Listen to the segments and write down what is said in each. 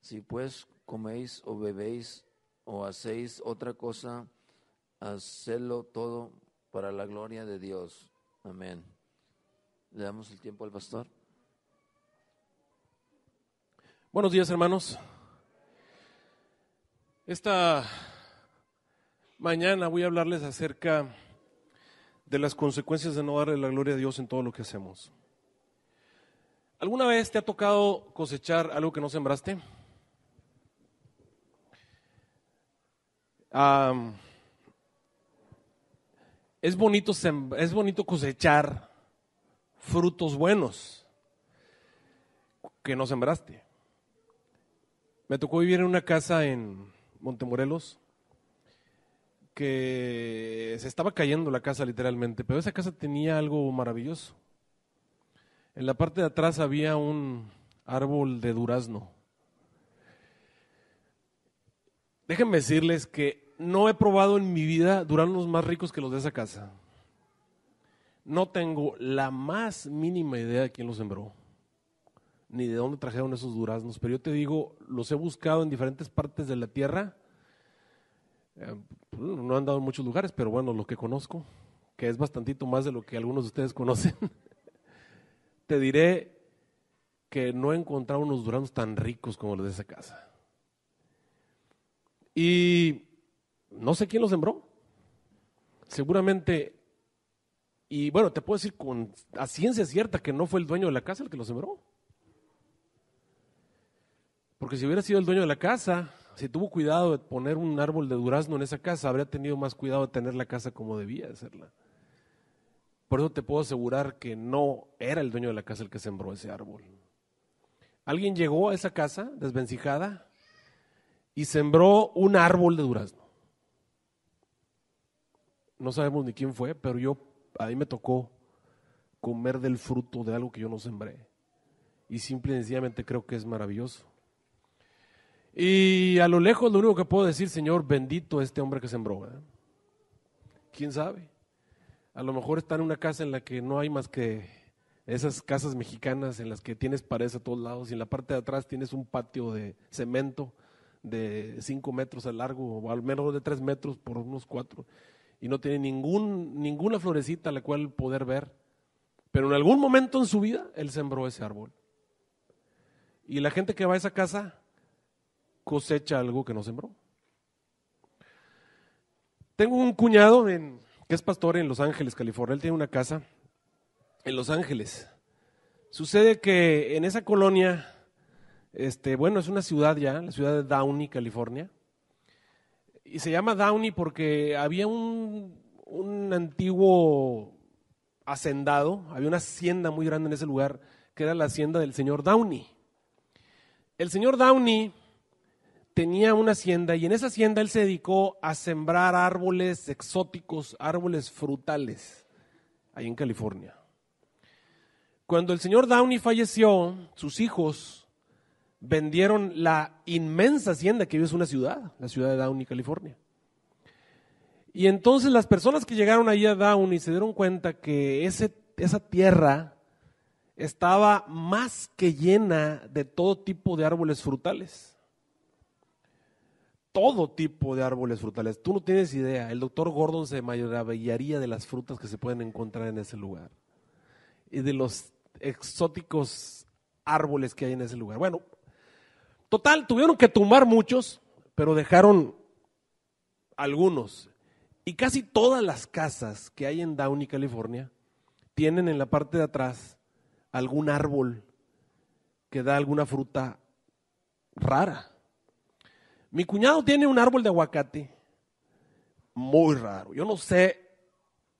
Si pues coméis o bebéis o hacéis otra cosa, hacedlo todo para la gloria de Dios. Amén. Le damos el tiempo al pastor. Buenos días, hermanos. Esta mañana voy a hablarles acerca de las consecuencias de no darle la gloria a Dios en todo lo que hacemos. ¿Alguna vez te ha tocado cosechar algo que no sembraste? es, bonito es bonito cosechar frutos buenos que no sembraste. Me tocó vivir en una casa en Montemorelos que se estaba cayendo la casa literalmente, pero esa casa tenía algo maravilloso. En la parte de atrás había un árbol de durazno Déjenme decirles que no he probado en mi vida duraznos más ricos que los de esa casa. No tengo la más mínima idea de quién los sembró, ni de dónde trajeron esos duraznos, pero yo te digo, los he buscado en diferentes partes de la tierra. Eh, pues, no han dado en muchos lugares, pero bueno, lo que conozco, que es bastantito más de lo que algunos de ustedes conocen, te diré que no he encontrado unos duraznos tan ricos como los de esa casa. Y no sé quién lo sembró. Seguramente, y bueno, te puedo decir con, a ciencia cierta que no fue el dueño de la casa el que lo sembró. Porque si hubiera sido el dueño de la casa, si tuvo cuidado de poner un árbol de durazno en esa casa, habría tenido más cuidado de tener la casa como debía de serla. Por eso te puedo asegurar que no era el dueño de la casa el que sembró ese árbol. Alguien llegó a esa casa desvencijada y sembró un árbol de durazno. No sabemos ni quién fue, pero yo, a mí me tocó comer del fruto de algo que yo no sembré. Y simple y sencillamente creo que es maravilloso. Y a lo lejos lo único que puedo decir, Señor, bendito este hombre que sembró. ¿eh? ¿Quién sabe? A lo mejor está en una casa en la que no hay más que esas casas mexicanas en las que tienes paredes a todos lados y en la parte de atrás tienes un patio de cemento de 5 metros de largo, o al menos de 3 metros por unos 4, y no tiene ningún, ninguna florecita la cual poder ver. Pero en algún momento en su vida, él sembró ese árbol. Y la gente que va a esa casa cosecha algo que no sembró. Tengo un cuñado que es pastor en Los Ángeles, California. Él tiene una casa en Los Ángeles. Sucede que en esa colonia este, bueno, es una ciudad ya, la ciudad de Downey, California. Y se llama Downey porque había un, un antiguo hacendado, había una hacienda muy grande en ese lugar, que era la hacienda del señor Downey. El señor Downey tenía una hacienda y en esa hacienda él se dedicó a sembrar árboles exóticos, árboles frutales, ahí en California. Cuando el señor Downey falleció, sus hijos vendieron la inmensa hacienda que es una ciudad, la ciudad de Downey, California. Y entonces las personas que llegaron allí a Downey se dieron cuenta que ese, esa tierra estaba más que llena de todo tipo de árboles frutales. Todo tipo de árboles frutales. Tú no tienes idea. El doctor Gordon se maravillaría de las frutas que se pueden encontrar en ese lugar. Y de los exóticos árboles que hay en ese lugar. Bueno, Total, tuvieron que tumbar muchos, pero dejaron algunos. Y casi todas las casas que hay en Downey, California, tienen en la parte de atrás algún árbol que da alguna fruta rara. Mi cuñado tiene un árbol de aguacate muy raro. Yo no sé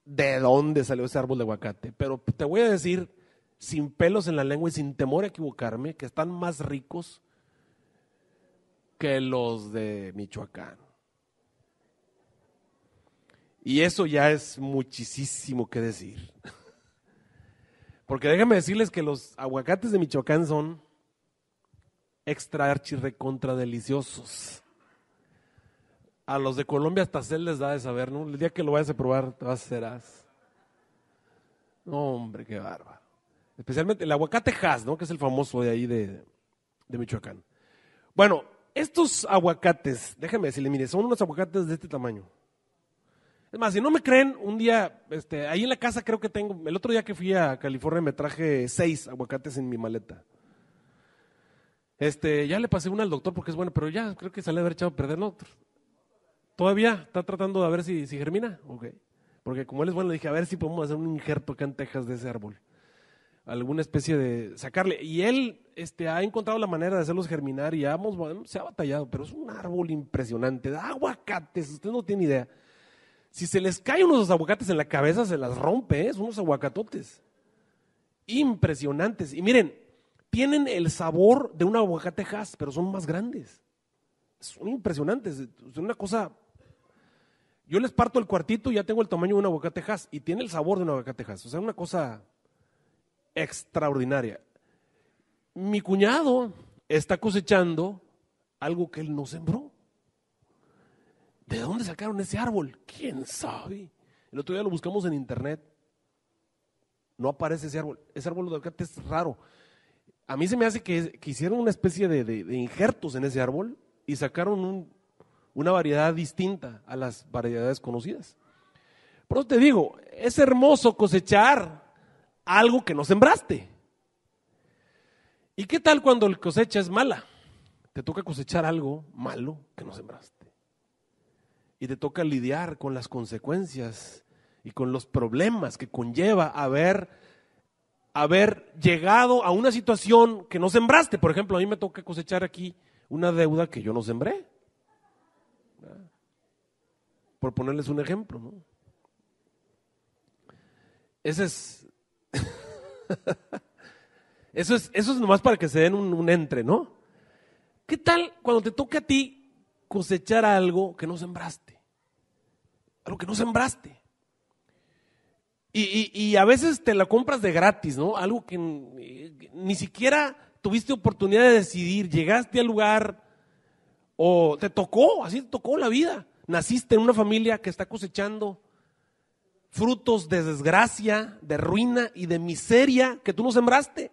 de dónde salió ese árbol de aguacate, pero te voy a decir sin pelos en la lengua y sin temor a equivocarme que están más ricos que los de Michoacán. Y eso ya es muchísimo que decir. Porque déjenme decirles que los aguacates de Michoacán son extra contra deliciosos. A los de Colombia hasta él les da de saber, ¿no? El día que lo vayas a probar, te vas a serás. No, hombre, qué barba Especialmente el aguacate has, ¿no? Que es el famoso de ahí de, de Michoacán. Bueno, estos aguacates, déjeme decirle, mire, son unos aguacates de este tamaño. Es más, si no me creen, un día, este, ahí en la casa creo que tengo, el otro día que fui a California me traje seis aguacates en mi maleta. Este, ya le pasé uno al doctor porque es bueno, pero ya creo que sale a haber echado a perder otro. Todavía está tratando de ver si, si germina, ok. Porque como él es bueno, le dije, a ver si podemos hacer un injerto acá en Texas de ese árbol alguna especie de sacarle. Y él este, ha encontrado la manera de hacerlos germinar y se ha batallado, pero es un árbol impresionante, de aguacates, usted no tiene idea. Si se les cae unos aguacates en la cabeza, se las rompe, ¿eh? son unos aguacatotes. Impresionantes. Y miren, tienen el sabor de un aguacate pero son más grandes. Son impresionantes, es una cosa... Yo les parto el cuartito y ya tengo el tamaño de un aguacate has y tiene el sabor de un aguacate O sea, una cosa extraordinaria. Mi cuñado está cosechando algo que él no sembró. ¿De dónde sacaron ese árbol? ¿Quién sabe? El otro día lo buscamos en internet. No aparece ese árbol. Ese árbol de aguacate es raro. A mí se me hace que, hicieron una especie de, injertos en ese árbol y sacaron una variedad distinta a las variedades conocidas. Pero te digo, es hermoso cosechar algo que no sembraste. ¿Y qué tal cuando la cosecha es mala? Te toca cosechar algo malo que no sembraste. Y te toca lidiar con las consecuencias y con los problemas que conlleva haber, haber llegado a una situación que no sembraste. Por ejemplo, a mí me toca cosechar aquí una deuda que yo no sembré. Por ponerles un ejemplo. Ese es eso, es, eso nomás para que se den un, entre, ¿no? ¿Qué tal cuando te toca a ti cosechar algo que no sembraste? Algo que no sembraste. Y, y, a veces te la compras de gratis, ¿no? Algo que eh, ni siquiera tuviste oportunidad de decidir. Llegaste al lugar o te tocó, así te tocó la vida. Naciste en una familia que está cosechando frutos de desgracia, de ruina y de miseria que tú no sembraste.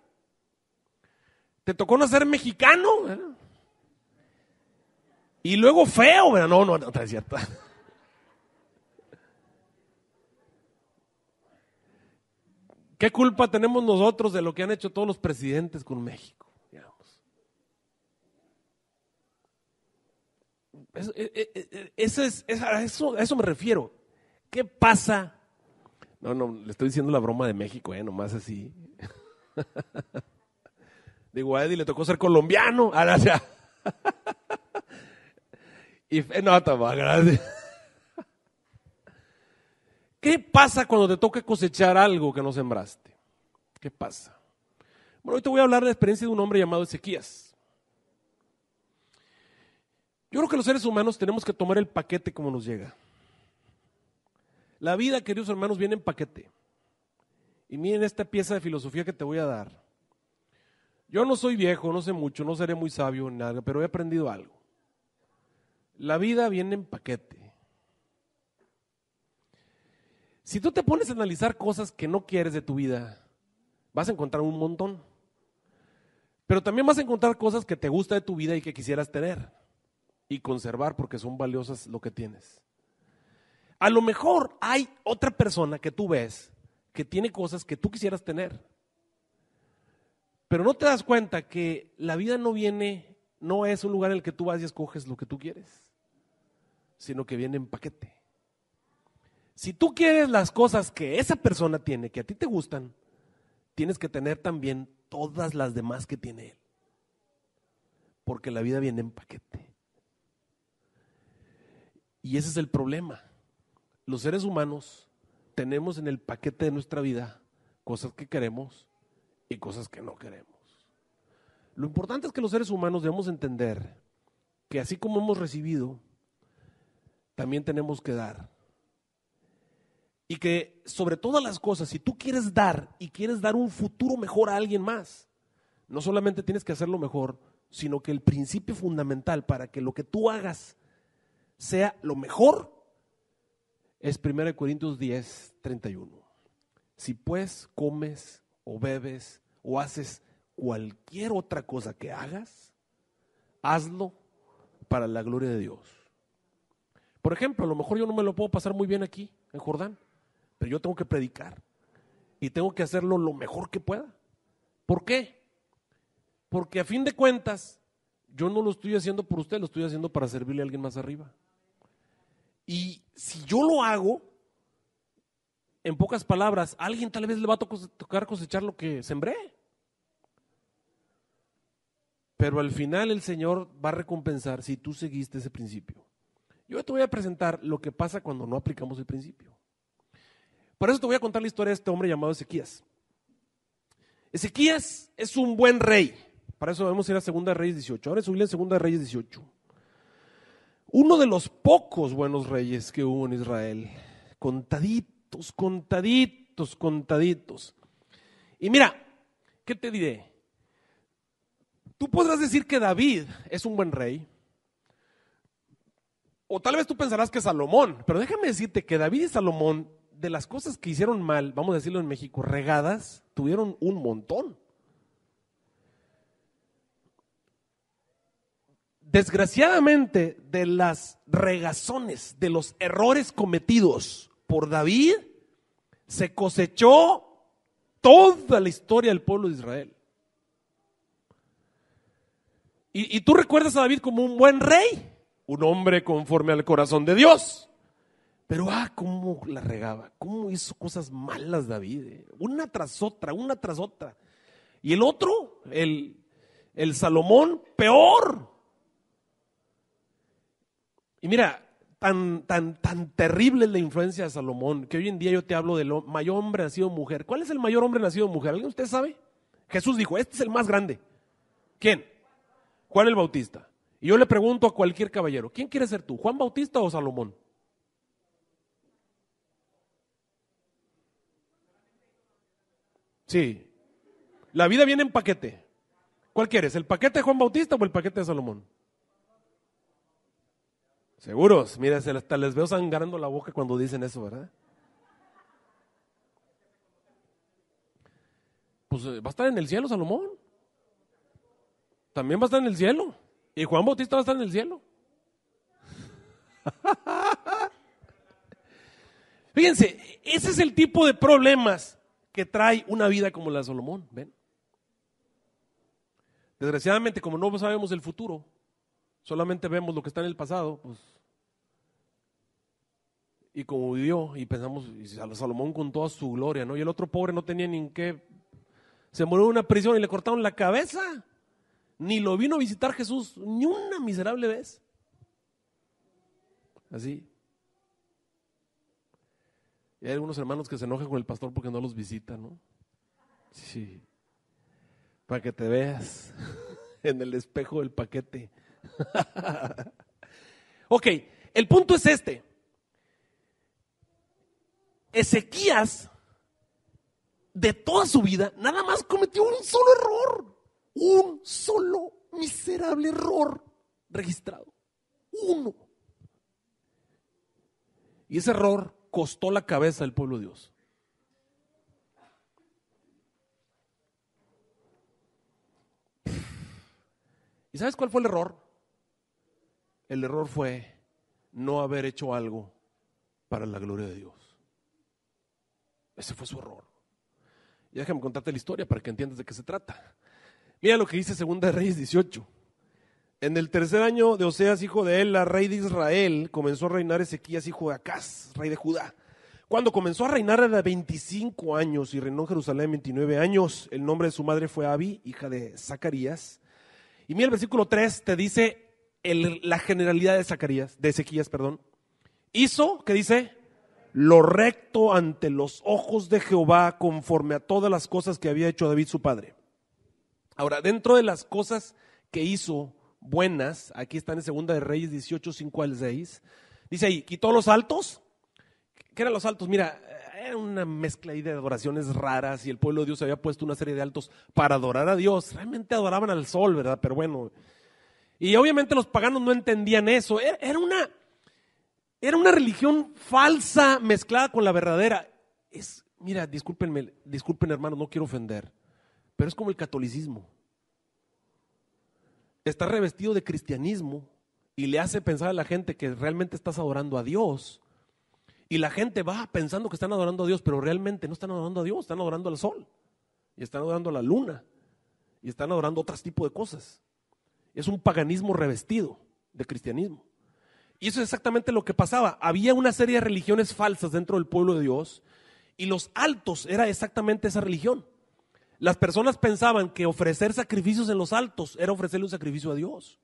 Te tocó nacer mexicano. Y luego feo, ¿verdad? No, no, no, es cierto. ¿Qué culpa tenemos nosotros de lo que han hecho todos los presidentes con México? Digamos? Pues. Eh, eh, eh, eso, eso, eso me refiero. ¿Qué pasa no, no, le estoy diciendo la broma de México, ¿eh? Nomás así. Digo, a Eddie le tocó ser colombiano. Ahora ya. y no, estaba grande. ¿Qué pasa cuando te toca cosechar algo que no sembraste? ¿Qué pasa? Bueno, hoy te voy a hablar de la experiencia de un hombre llamado Ezequías. Yo creo que los seres humanos tenemos que tomar el paquete como nos llega. La vida, queridos hermanos, viene en paquete. Y miren esta pieza de filosofía que te voy a dar. Yo no soy viejo, no sé mucho, no seré muy sabio en nada, pero he aprendido algo. La vida viene en paquete. Si tú te pones a analizar cosas que no quieres de tu vida, vas a encontrar un montón. Pero también vas a encontrar cosas que te gusta de tu vida y que quisieras tener y conservar porque son valiosas lo que tienes. A lo mejor hay otra persona que tú ves que tiene cosas que tú quisieras tener. Pero no te das cuenta que la vida no viene, no es un lugar en el que tú vas y escoges lo que tú quieres, sino que viene en paquete. Si tú quieres las cosas que esa persona tiene, que a ti te gustan, tienes que tener también todas las demás que tiene él. Porque la vida viene en paquete. Y ese es el problema los seres humanos tenemos en el paquete de nuestra vida cosas que queremos y cosas que no queremos. Lo importante es que los seres humanos debemos entender que así como hemos recibido, también tenemos que dar. Y que sobre todas las cosas, si tú quieres dar y quieres dar un futuro mejor a alguien más, no solamente tienes que hacerlo mejor, sino que el principio fundamental para que lo que tú hagas sea lo mejor es 1 Corintios 10, 31. Si pues comes o bebes o haces cualquier otra cosa que hagas, hazlo para la gloria de Dios. Por ejemplo, a lo mejor yo no me lo puedo pasar muy bien aquí, en Jordán, pero yo tengo que predicar y tengo que hacerlo lo mejor que pueda. ¿Por qué? Porque a fin de cuentas, yo no lo estoy haciendo por usted, lo estoy haciendo para servirle a alguien más arriba. Y si yo lo hago, en pocas palabras, a alguien tal vez le va a tocar cosechar lo que sembré. Pero al final el Señor va a recompensar si tú seguiste ese principio. Yo te voy a presentar lo que pasa cuando no aplicamos el principio. Por eso te voy a contar la historia de este hombre llamado Ezequías. Ezequías es un buen rey. Para eso debemos ir a Segunda Reyes 18. Ahora subirle a Segunda Reyes 18 uno de los pocos buenos reyes que hubo en Israel. Contaditos, contaditos, contaditos. Y mira, ¿qué te diré? Tú podrás decir que David es un buen rey. O tal vez tú pensarás que Salomón, pero déjame decirte que David y Salomón, de las cosas que hicieron mal, vamos a decirlo en México, regadas, tuvieron un montón. Desgraciadamente, de las regazones, de los errores cometidos por David, se cosechó toda la historia del pueblo de Israel. Y, tú recuerdas a David como un buen rey, un hombre conforme al corazón de Dios. Pero, ah, cómo la regaba, cómo hizo cosas malas David, eh, una tras otra, una tras otra. Y el otro, el, el Salomón, peor, y mira, tan, tan, tan terrible es la influencia de Salomón, que hoy en día yo te hablo del mayor hombre nacido mujer. ¿Cuál es el mayor hombre nacido mujer? ¿Alguien usted sabe? Jesús dijo, este es el más grande. ¿Quién? Juan el Bautista. Y yo le pregunto a cualquier caballero, ¿quién quiere ser tú? ¿Juan Bautista o Salomón? Sí. La vida viene en paquete. ¿Cuál quieres? ¿El paquete de Juan Bautista o el paquete de Salomón? Seguros, mira, hasta les veo sangrando la boca cuando dicen eso, ¿verdad? Pues eh, va a estar en el cielo Salomón. También va a estar en el cielo. Y Juan Bautista va a estar en el cielo. Fíjense, ese es el tipo de problemas que trae una vida como la de Salomón. ¿ven? Desgraciadamente, como no sabemos el futuro, solamente vemos lo que está en el pasado, pues, y como vivió, y pensamos, y Salomón con toda su gloria, ¿no? Y el otro pobre no tenía ni en qué, se murió en una prisión y le cortaron la cabeza, ni lo vino a visitar Jesús, ni una miserable vez. Así. Y hay algunos hermanos que se enojan con el pastor porque no los visita, ¿no? Sí. Para que te veas en el espejo del paquete. ok, el punto es este. Ezequías, de toda su vida, nada más cometió un solo error. Un solo miserable error registrado. Uno. Y ese error costó la cabeza al pueblo de Dios. ¿Y sabes cuál fue el error? El error fue no haber hecho algo para la gloria de Dios. Ese fue su error. Y déjame contarte la historia para que entiendas de qué se trata. Mira lo que dice Segunda Reyes 18. En el tercer año de Oseas, hijo de él, la rey de Israel, comenzó a reinar Ezequías, hijo de Acaz, rey de Judá. Cuando comenzó a reinar era de 25 años y reinó en Jerusalén 29 años. El nombre de su madre fue Abi, hija de Zacarías. Y mira el versículo 3, te dice, la generalidad de Zacarías, de Ezequías, perdón, hizo, que dice? Lo recto ante los ojos de Jehová conforme a todas las cosas que había hecho David su padre. Ahora, dentro de las cosas que hizo buenas, aquí están en Segunda de Reyes 18, 5 al 6, dice ahí, quitó los altos. ¿Qué eran los altos? Mira, era una mezcla ahí de adoraciones raras y el pueblo de Dios había puesto una serie de altos para adorar a Dios. Realmente adoraban al sol, ¿verdad? Pero bueno, y obviamente los paganos no entendían eso. Era una, era una religión falsa mezclada con la verdadera. Es, mira, discúlpenme, disculpen hermano no quiero ofender, pero es como el catolicismo. Está revestido de cristianismo y le hace pensar a la gente que realmente estás adorando a Dios. Y la gente va pensando que están adorando a Dios, pero realmente no están adorando a Dios, están adorando al sol. Y están adorando a la luna. Y están adorando otros tipos de cosas. Es un paganismo revestido de cristianismo. Y eso es exactamente lo que pasaba. Había una serie de religiones falsas dentro del pueblo de Dios y los altos era exactamente esa religión. Las personas pensaban que ofrecer sacrificios en los altos era ofrecerle un sacrificio a Dios.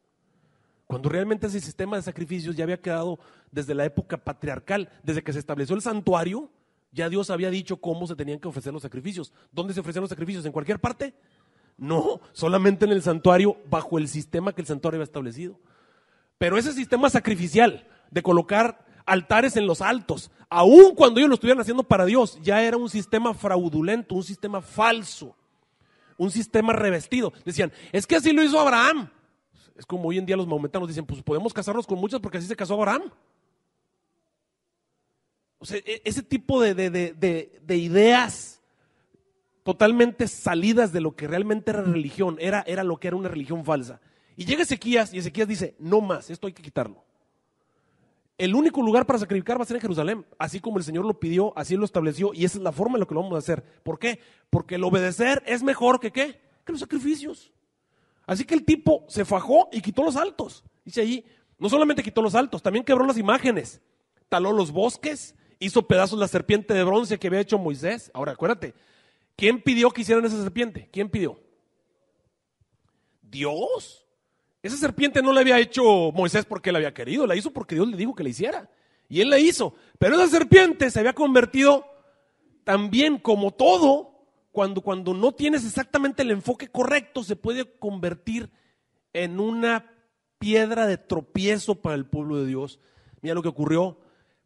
Cuando realmente ese sistema de sacrificios ya había quedado desde la época patriarcal, desde que se estableció el santuario, ya Dios había dicho cómo se tenían que ofrecer los sacrificios. ¿Dónde se ofrecían los sacrificios? ¿En cualquier parte? No, solamente en el santuario, bajo el sistema que el santuario había establecido. Pero ese sistema sacrificial de colocar altares en los altos, aun cuando ellos lo estuvieran haciendo para Dios, ya era un sistema fraudulento, un sistema falso, un sistema revestido. Decían, es que así lo hizo Abraham. Es como hoy en día los maometanos dicen, pues podemos casarnos con muchas porque así se casó Abraham. O sea, e-, ese tipo de, de, de ideas totalmente salidas de lo que realmente era religión, era, era lo que era una religión falsa. Y llega Ezequías y Ezequías dice, no más, esto hay que quitarlo. El único lugar para sacrificar va a ser en Jerusalén, así como el Señor lo pidió, así lo estableció y esa es la forma en la que lo vamos a hacer. ¿Por qué? Porque el obedecer es mejor que qué? Que los sacrificios. Así que el tipo se fajó y quitó los altos. Dice allí, no solamente quitó los altos, también quebró las imágenes, taló los bosques, hizo pedazos la serpiente de bronce que había hecho Moisés. Ahora acuérdate, ¿Quién pidió que hicieran esa serpiente? ¿Quién pidió? Dios. Esa serpiente no la había hecho Moisés porque la había querido, la hizo porque Dios le dijo que la hiciera. Y él la hizo. Pero esa serpiente se había convertido también como todo, cuando, cuando no tienes exactamente el enfoque correcto, se puede convertir en una piedra de tropiezo para el pueblo de Dios. Mira lo que ocurrió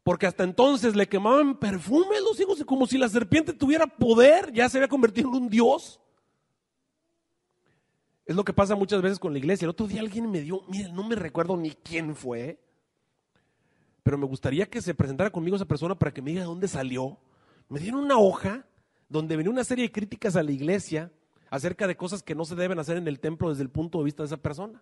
porque hasta entonces le quemaban perfume los hijos, como si la serpiente tuviera poder, ya se había convertido en un dios. Es lo que pasa muchas veces con la iglesia. El otro día alguien me dio, miren, no me recuerdo ni quién fue, pero me gustaría que se presentara conmigo esa persona para que me diga de dónde salió. Me dieron una hoja donde venía una serie de críticas a la iglesia acerca de cosas que no se deben hacer en el templo desde el punto de vista de esa persona.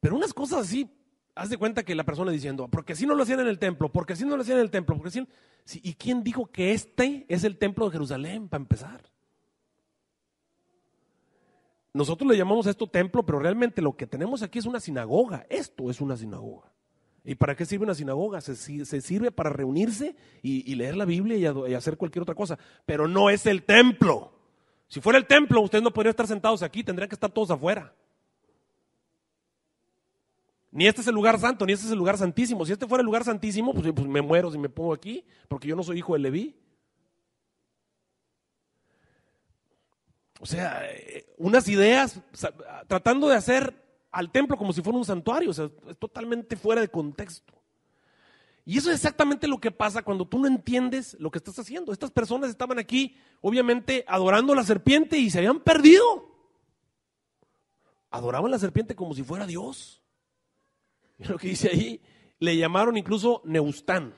Pero unas cosas así haz de cuenta que la persona diciendo, porque si no lo hacían en el templo, porque si no lo hacían en el templo, porque si... Sí, ¿Y quién dijo que este es el templo de Jerusalén, para empezar? Nosotros le llamamos a esto templo, pero realmente lo que tenemos aquí es una sinagoga. Esto es una sinagoga. ¿Y para qué sirve una sinagoga? Se, se sirve para reunirse y, leer la Biblia y, y hacer cualquier otra cosa, pero no es el templo. Si fuera el templo, ustedes no podrían estar sentados aquí, tendrían que estar todos afuera. Ni este es el lugar santo, ni este es el lugar santísimo. Si este fuera el lugar santísimo, pues, pues me muero si me pongo aquí, porque yo no soy hijo de Leví. O sea, eh, unas ideas tratando de hacer al templo como si fuera un santuario, o sea, es totalmente fuera de contexto. Y eso es exactamente lo que pasa cuando tú no entiendes lo que estás haciendo. Estas personas estaban aquí, obviamente, adorando a la serpiente y se habían perdido. Adoraban la serpiente como si fuera Dios. lo que dice ahí, le llamaron incluso Neustán.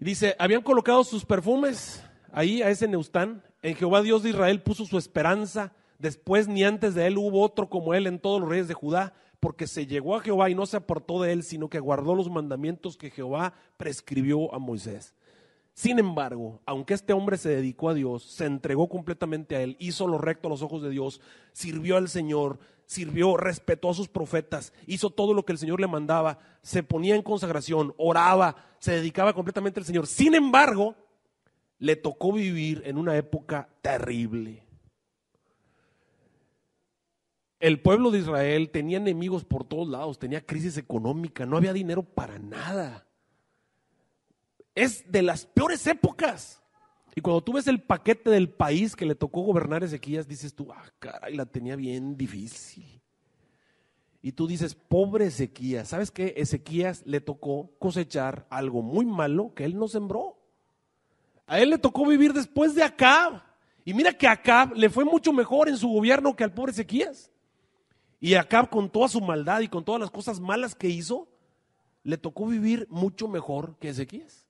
Dice, habían colocado sus perfumes ahí a ese Neustán. En Jehová Dios de Israel puso su esperanza. Después ni antes de él hubo otro como él en todos los reyes de Judá, porque se llegó a Jehová y no se apartó de él, sino que guardó los mandamientos que Jehová prescribió a Moisés. Sin embargo, aunque este hombre se dedicó a Dios, se entregó completamente a él, hizo lo recto a los ojos de Dios, sirvió al Señor, sirvió, respetó a sus profetas, hizo todo lo que el Señor le mandaba, se ponía en consagración, oraba, se dedicaba completamente al Señor. Sin embargo, le tocó vivir en una época terrible. El pueblo de Israel tenía enemigos por todos lados, tenía crisis económica, no había dinero para nada. Es de las peores épocas. Y cuando tú ves el paquete del país que le tocó gobernar Ezequías, dices tú, ah, caray, la tenía bien difícil. Y tú dices, pobre Ezequías, ¿sabes qué? Ezequías le tocó cosechar algo muy malo que él no sembró. A él le tocó vivir después de Acab. Y mira que Acab le fue mucho mejor en su gobierno que al pobre Ezequías. Y Acab con toda su maldad y con todas las cosas malas que hizo, le tocó vivir mucho mejor que Ezequías.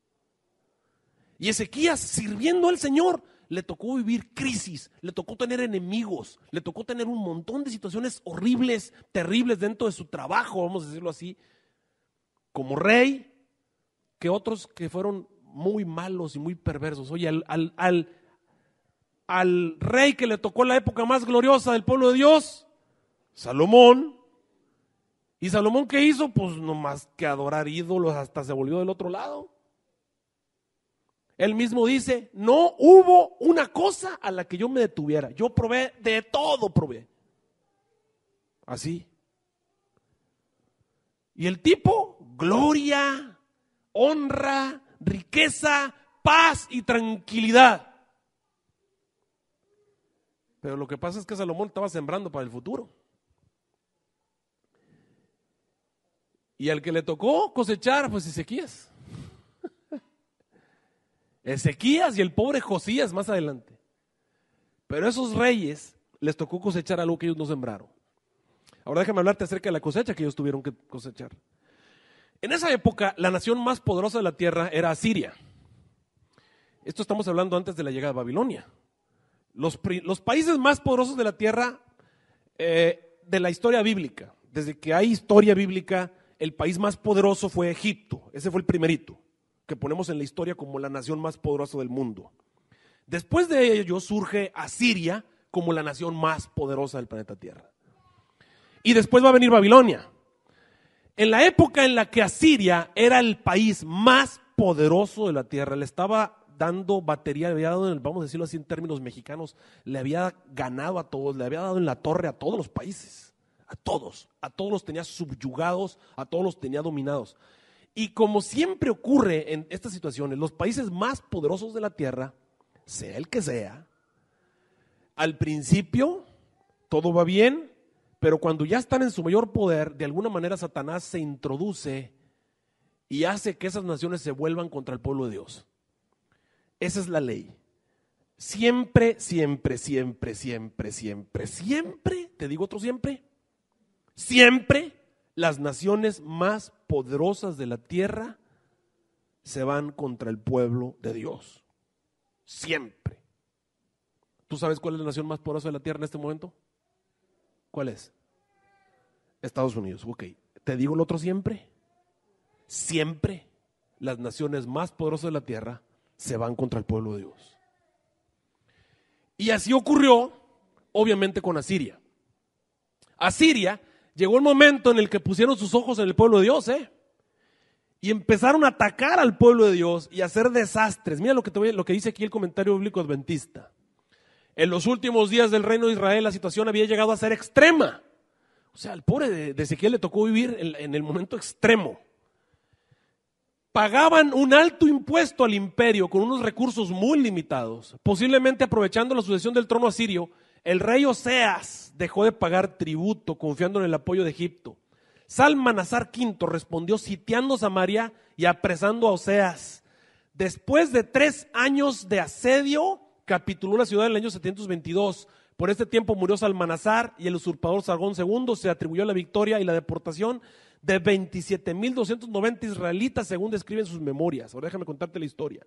Y Ezequías, sirviendo al Señor, le tocó vivir crisis, le tocó tener enemigos, le tocó tener un montón de situaciones horribles, terribles dentro de su trabajo, vamos a decirlo así, como rey, que otros que fueron muy malos y muy perversos. Oye, al, al, rey que le tocó la época más gloriosa del pueblo de Dios, Salomón, ¿Y Salomón qué hizo? Pues no más que adorar ídolos, hasta se volvió del otro lado. Él mismo dice, no hubo una cosa a la que yo me detuviera. Yo probé de todo, probé. Así. Y el tipo, gloria, honra, riqueza, paz y tranquilidad. Pero lo que pasa es que Salomón estaba sembrando para el futuro. Y al que le tocó cosechar, pues Ezequías. Ezequías y el pobre Josías más adelante. Pero a esos reyes les tocó cosechar algo que ellos no sembraron. Ahora déjame hablarte acerca de la cosecha que ellos tuvieron que cosechar. En esa época, la nación más poderosa de la tierra era Asiria. Esto estamos hablando antes de la llegada de Babilonia. Los, los países más poderosos de la tierra eh, de la historia bíblica, desde que hay historia bíblica, el país más poderoso fue Egipto. Ese fue el primerito que ponemos en la historia como la nación más poderosa del mundo. Después de ello surge Asiria como la nación más poderosa del planeta Tierra. Y después va a venir Babilonia. En la época en la que Asiria era el país más poderoso de la Tierra, le estaba dando batería, le había dado, vamos a decirlo así en términos mexicanos, le había ganado a todos, le había dado en la torre a todos los países, a todos, a todos los tenía subyugados, a todos los tenía dominados. Y como siempre ocurre en estas situaciones, los países más poderosos de la Tierra, sea el que sea, al principio todo va bien, pero cuando ya están en su mayor poder, de alguna manera Satanás se introduce y hace que esas naciones se vuelvan contra el pueblo de Dios. Esa es la ley. Siempre, siempre, siempre, siempre, siempre, siempre, te digo otro siempre, siempre las naciones más poderosas de la tierra se van contra el pueblo de Dios. Siempre. ¿Tú sabes cuál es la nación más poderosa de la tierra en este momento? ¿Cuál es? Estados Unidos, ok. ¿Te digo el otro siempre? Siempre las naciones más poderosas de la tierra se van contra el pueblo de Dios. Y así ocurrió, obviamente, con Asiria. Asiria Llegó el momento en el que pusieron sus ojos en el pueblo de Dios, ¿eh? Y empezaron a atacar al pueblo de Dios y a hacer desastres. Mira lo que, lo que dice aquí el comentario bíblico adventista. En los últimos días del reino de Israel la situación había llegado a ser extrema. O sea, al pobre de, Ezequiel le tocó vivir en el momento extremo. Pagaban un alto impuesto al imperio con unos recursos muy limitados. Posiblemente aprovechando la sucesión del trono asirio, el rey Oseas dejó de pagar tributo confiando en el apoyo de Egipto. Salmanasar V respondió sitiando Samaria y apresando a Oseas. Después de tres años de asedio, capituló la ciudad en el año 722. Por este tiempo murió Salmanasar y el usurpador Sargón II se atribuyó la victoria y la deportación de 27.290 israelitas, según describen sus memorias. Ahora déjame contarte la historia.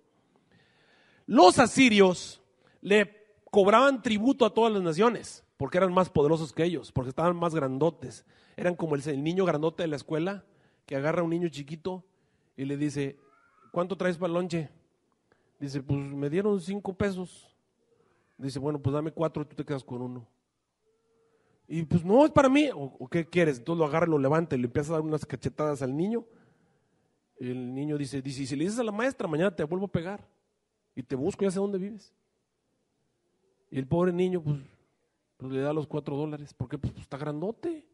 Los asirios le cobraban tributo a todas las naciones porque eran más poderosos que ellos, porque estaban más grandotes. Eran como el, niño grandote de la escuela que agarra a un niño chiquito y le dice, ¿cuánto traes para el lonche? Dice, pues me dieron cinco pesos. Dice, bueno, pues dame cuatro, y tú te quedas con uno. Y pues no, es para mí. ¿O, qué quieres? Entonces lo agarra, lo levanta y le empieza a dar unas cachetadas al niño. Y el niño dice, dice, si le dices a la maestra, mañana te vuelvo a pegar. Y te busco, ya sé dónde vives. Y el pobre niño, pues, pues le da los cuatro dólares, porque pues, pues, está grandote.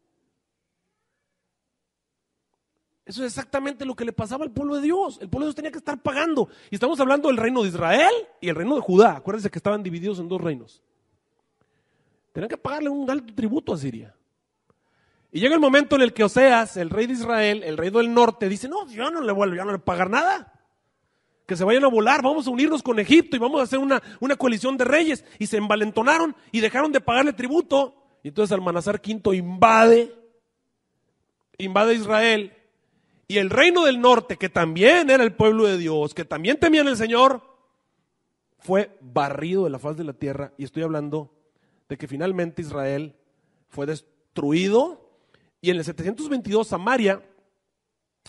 Eso es exactamente lo que le pasaba al pueblo de Dios. El pueblo de Dios tenía que estar pagando. Y estamos hablando del reino de Israel y el reino de Judá. Acuérdense que estaban divididos en dos reinos. Tenían que pagarle un alto tributo a Siria. Y llega el momento en el que Oseas, el rey de Israel, el rey del norte, dice, no, yo no le vuelvo, yo no le voy a pagar nada que se vayan a volar, vamos a unirnos con Egipto y vamos a hacer una, coalición de reyes. Y se envalentonaron y dejaron de pagarle tributo. Y entonces Almanazar V invade, invade Israel. Y el reino del norte, que también era el pueblo de Dios, que también temían el Señor, fue barrido de la faz de la tierra. Y estoy hablando de que finalmente Israel fue destruido. Y en el 722 Samaria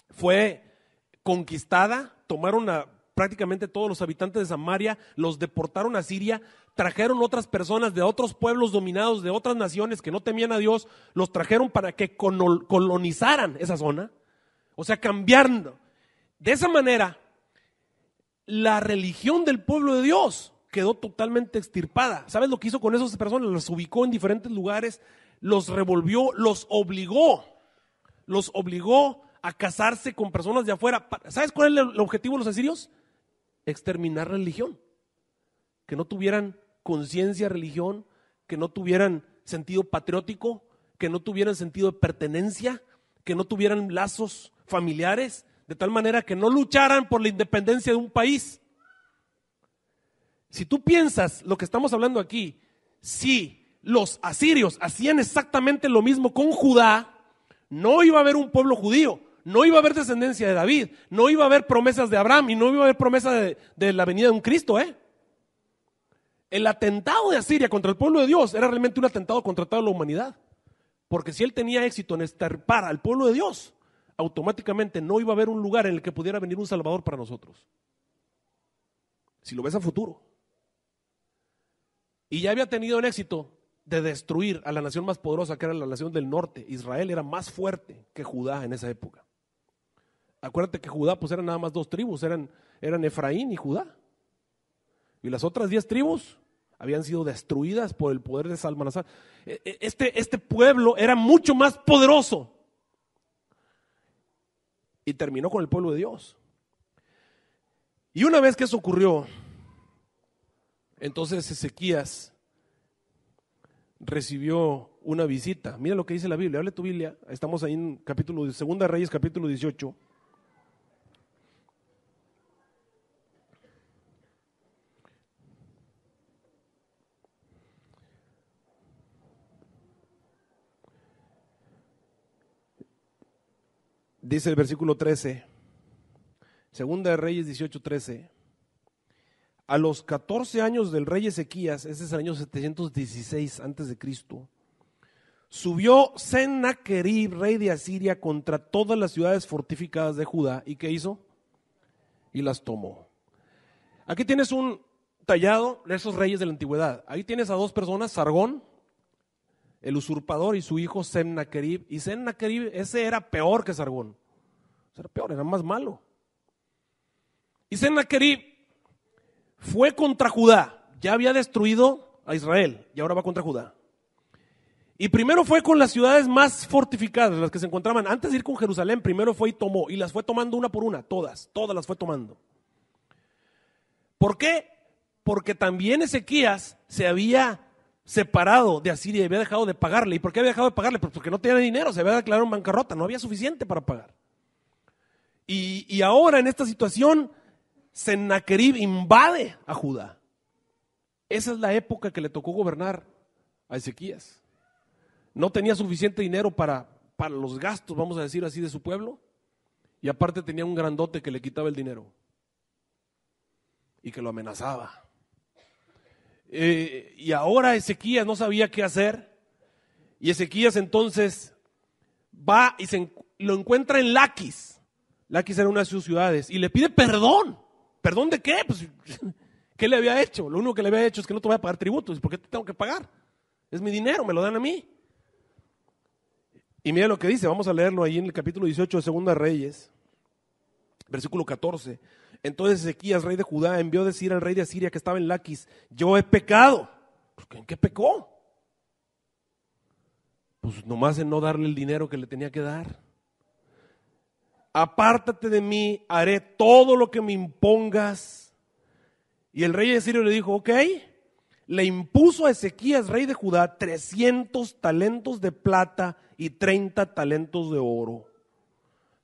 fue conquistada, tomaron a prácticamente todos los habitantes de Samaria, los deportaron a Siria, trajeron otras personas de otros pueblos dominados, de otras naciones que no temían a Dios, los trajeron para que colonizaran esa zona. O sea, cambiando. De esa manera, la religión del pueblo de Dios quedó totalmente extirpada. ¿Sabes lo que hizo con esas personas? Las ubicó en diferentes lugares, los revolvió, los obligó, los obligó a casarse con personas de afuera. ¿Sabes cuál es el objetivo de los asirios? exterminar religión, que no tuvieran conciencia religión, que no tuvieran sentido patriótico, que no tuvieran sentido de pertenencia, que no tuvieran lazos familiares, de tal manera que no lucharan por la independencia de un país. Si tú piensas lo que estamos hablando aquí, si los asirios hacían exactamente lo mismo con Judá, no iba a haber un pueblo judío, no iba a haber descendencia de David, no iba a haber promesas de Abraham y no iba a haber promesa de, la venida de un Cristo, ¿eh? El atentado de Asiria contra el pueblo de Dios era realmente un atentado contra toda la humanidad. Porque si él tenía éxito en para el pueblo de Dios, automáticamente no iba a haber un lugar en el que pudiera venir un Salvador para nosotros. Si lo ves a futuro. Y ya había tenido el éxito de destruir a la nación más poderosa, que era la nación del norte. Israel era más fuerte que Judá en esa época. Acuérdate que Judá pues eran nada más dos tribus, eran, eran Efraín y Judá. Y las otras diez tribus habían sido destruidas por el poder de Salmanazar. E, e, este, este pueblo era mucho más poderoso. Y terminó con el pueblo de Dios. Y una vez que eso ocurrió, entonces Ezequías recibió una visita. Mira lo que dice la Biblia, hable tu Biblia. Estamos ahí en capítulo 2 Reyes, capítulo 18. Dice el versículo 13, Segunda de Reyes 18.13 A los 14 años del rey Ezequías, ese es el año 716 antes de Cristo, subió Sennacherib, rey de Asiria, contra todas las ciudades fortificadas de Judá. ¿Y qué hizo? Y las tomó. Aquí tienes un tallado de esos reyes de la antigüedad. Ahí tienes a dos personas, Sargón el usurpador y su hijo sennacherib Y sennacherib ese era peor que Sargón. Era peor, era más malo. Y sennacherib fue contra Judá. Ya había destruido a Israel y ahora va contra Judá. Y primero fue con las ciudades más fortificadas, las que se encontraban. Antes de ir con Jerusalén, primero fue y tomó. Y las fue tomando una por una, todas, todas las fue tomando. ¿Por qué? Porque también Ezequías se había separado de Asiria y había dejado de pagarle. ¿Y por qué había dejado de pagarle? Pues porque no tenía dinero, se había declarado en bancarrota, no había suficiente para pagar. Y, ahora en esta situación, Sennacherib invade a Judá. Esa es la época que le tocó gobernar a Ezequías. No tenía suficiente dinero para, para los gastos, vamos a decir así, de su pueblo. Y aparte tenía un grandote que le quitaba el dinero y que lo amenazaba. Eh, y ahora Ezequías no sabía qué hacer. Y Ezequías entonces va y se, lo encuentra en Laquis. Laquis era una de sus ciudades. Y le pide perdón. ¿Perdón de qué? Pues, ¿qué le había hecho? Lo único que le había hecho es que no te voy a pagar tributos. ¿Por qué te tengo que pagar? Es mi dinero, me lo dan a mí. Y mira lo que dice, vamos a leerlo ahí en el capítulo 18 de Segunda Reyes, versículo 14. Entonces Ezequías, rey de Judá, envió a decir al rey de Asiria que estaba en Laquis, yo he pecado. Pues, ¿En qué pecó? Pues nomás en no darle el dinero que le tenía que dar. Apártate de mí, haré todo lo que me impongas. Y el rey de Asiria le dijo, ok, le impuso a Ezequías, rey de Judá, 300 talentos de plata y 30 talentos de oro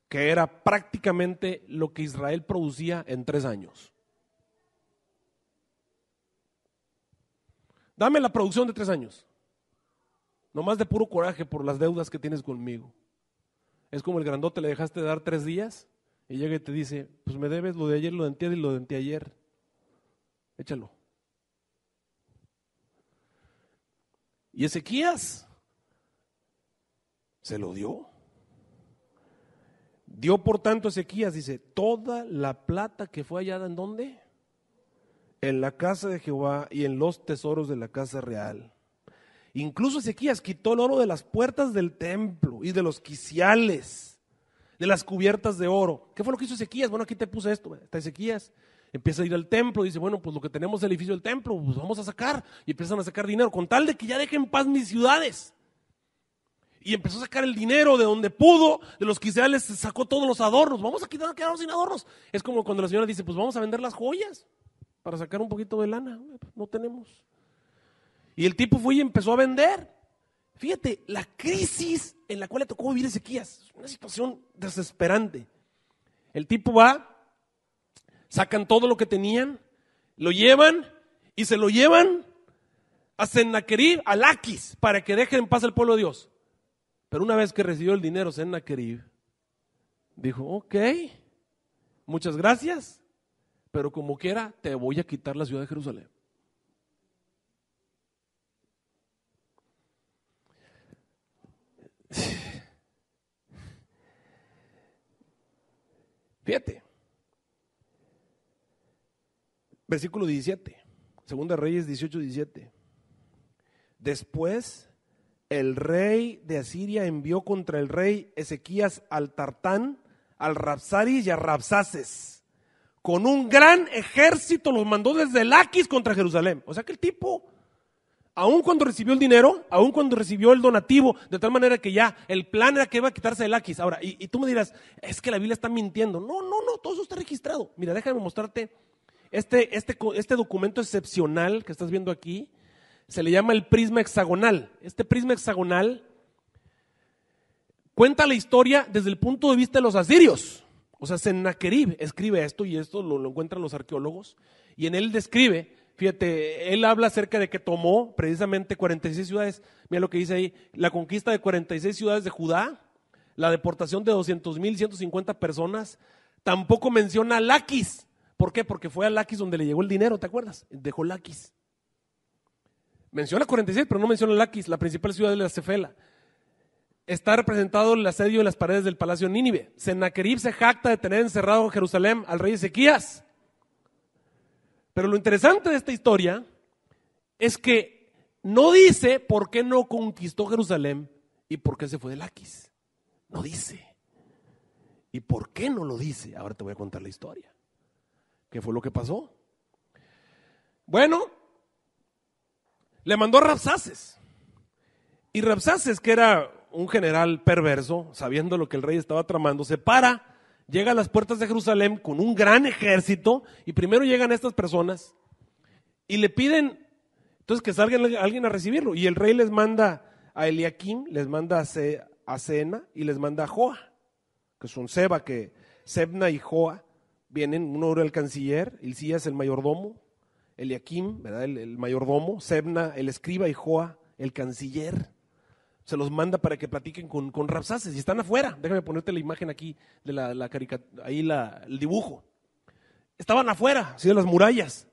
que era prácticamente lo que Israel producía en tres años. Dame la producción de tres años. Nomás de puro coraje por las deudas que tienes conmigo. Es como el grandote le dejaste dar tres días y llega y te dice, pues me debes lo de ayer, lo de antier y lo de ayer. Échalo. Y Ezequías se lo dio. Dio por tanto Ezequías, dice, toda la plata que fue hallada en dónde? En la casa de Jehová y en los tesoros de la casa real. Incluso Ezequías quitó el oro de las puertas del templo y de los quiciales, de las cubiertas de oro. ¿Qué fue lo que hizo Ezequías? Bueno, aquí te puse esto, está Ezequías. Empieza a ir al templo, y dice, bueno, pues lo que tenemos es el edificio del templo, pues vamos a sacar. Y empiezan a sacar dinero, con tal de que ya dejen paz mis ciudades y empezó a sacar el dinero de donde pudo, de los quiseales, sacó todos los adornos. Vamos a quitar, quedarnos sin adornos. Es como cuando la señora dice, pues vamos a vender las joyas para sacar un poquito de lana. Pues, no tenemos. Y el tipo fue y empezó a vender. Fíjate, la crisis en la cual le tocó vivir Ezequías, una situación desesperante. El tipo va, sacan todo lo que tenían, lo llevan y se lo llevan a Sennacherib, a Laquis, para que dejen en paz al pueblo de Dios. Pero una vez que recibió el dinero Sennacherib, dijo, ok, muchas gracias, pero como quiera te voy a quitar la ciudad de Jerusalén. Fíjate. Versículo 17. Segunda Reyes 18, 17. Después el rey de Asiria envió contra el rey Ezequías al Tartán, al Rapsaris y a Rapsaces. Con un gran ejército los mandó desde Laquis contra Jerusalén. O sea que el tipo, aun cuando recibió el dinero, aun cuando recibió el donativo, de tal manera que ya el plan era que iba a quitarse el Laquis. Ahora, y, tú me dirás, es que la Biblia está mintiendo. No, no, no, todo eso está registrado. Mira, déjame mostrarte este, este, este documento excepcional que estás viendo aquí se le llama el prisma hexagonal. Este prisma hexagonal cuenta la historia desde el punto de vista de los asirios. O sea, Sennacherib escribe esto y esto lo, encuentran los arqueólogos. Y en él describe, fíjate, él habla acerca de que tomó precisamente 46 ciudades. Mira lo que dice ahí, la conquista de 46 ciudades de Judá, la deportación de 200.150 personas. Tampoco menciona a Laquis. ¿Por qué? Porque fue a Laquis donde le llegó el dinero, ¿te acuerdas? Dejó Laquis. Menciona 46, pero no menciona Laquis, la principal ciudad de la Cefela. Está representado el asedio en las paredes del palacio Nínive. Sennacherib se jacta de tener encerrado Jerusalén al rey Ezequías. Pero lo interesante de esta historia es que no dice por qué no conquistó Jerusalén y por qué se fue de Laquis. No dice. ¿Y por qué no lo dice? Ahora te voy a contar la historia. ¿Qué fue lo que pasó? Bueno, le mandó a Rapsaces. Y Rapsaces, que era un general perverso, sabiendo lo que el rey estaba tramando, se para, llega a las puertas de Jerusalén con un gran ejército y primero llegan estas personas y le piden entonces que salga alguien a recibirlo. Y el rey les manda a Eliakim, les manda a, Sena y les manda a Joa, que son Seba, que Sebna y Joa vienen, uno era el canciller, Ilcías el mayordomo, Eliakim, ¿verdad? El, mayordomo, Sebna, el escriba y Joa, el canciller. Se los manda para que platiquen con, con Rapsaces y están afuera. Déjame ponerte la imagen aquí de la, caricatura, ahí la, el dibujo. Estaban afuera, así de las murallas.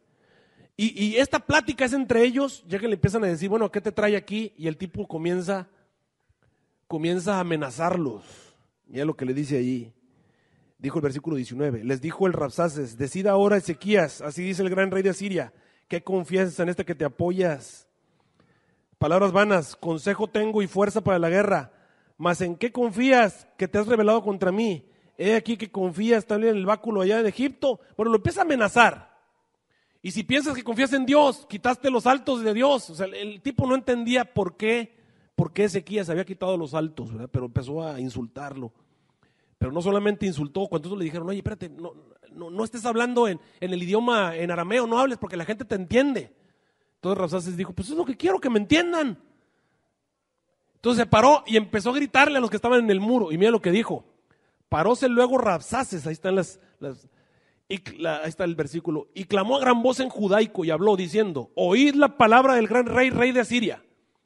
Y, esta plática es entre ellos, ya que le empiezan a decir, bueno, ¿qué te trae aquí? Y el tipo comienza, comienza a amenazarlos. Mira lo que le dice allí. Dijo el versículo 19, les dijo el Rapsaces, decida ahora Ezequías, así dice el gran rey de Asiria, qué confías en este que te apoyas. Palabras vanas, consejo tengo y fuerza para la guerra, mas en qué confías que te has revelado contra mí. He aquí que confías también en el báculo allá de Egipto. Bueno, lo empieza a amenazar. Y si piensas que confías en Dios, quitaste los altos de Dios. O sea, el tipo no entendía por qué, por qué Ezequías había quitado los altos, pero empezó a insultarlo pero no solamente insultó, cuando le dijeron, oye, espérate, no, estés hablando en, el idioma en arameo, no hables porque la gente te entiende. Entonces Rabsaces dijo, pues es lo que quiero, que me entiendan. Entonces se paró y empezó a gritarle a los que estaban en el muro. Y mira lo que dijo. Paróse luego Rabsaces, ahí están las, está el versículo. Y clamó a gran voz en judaico y habló diciendo, oíd la palabra del gran rey, rey de Asiria.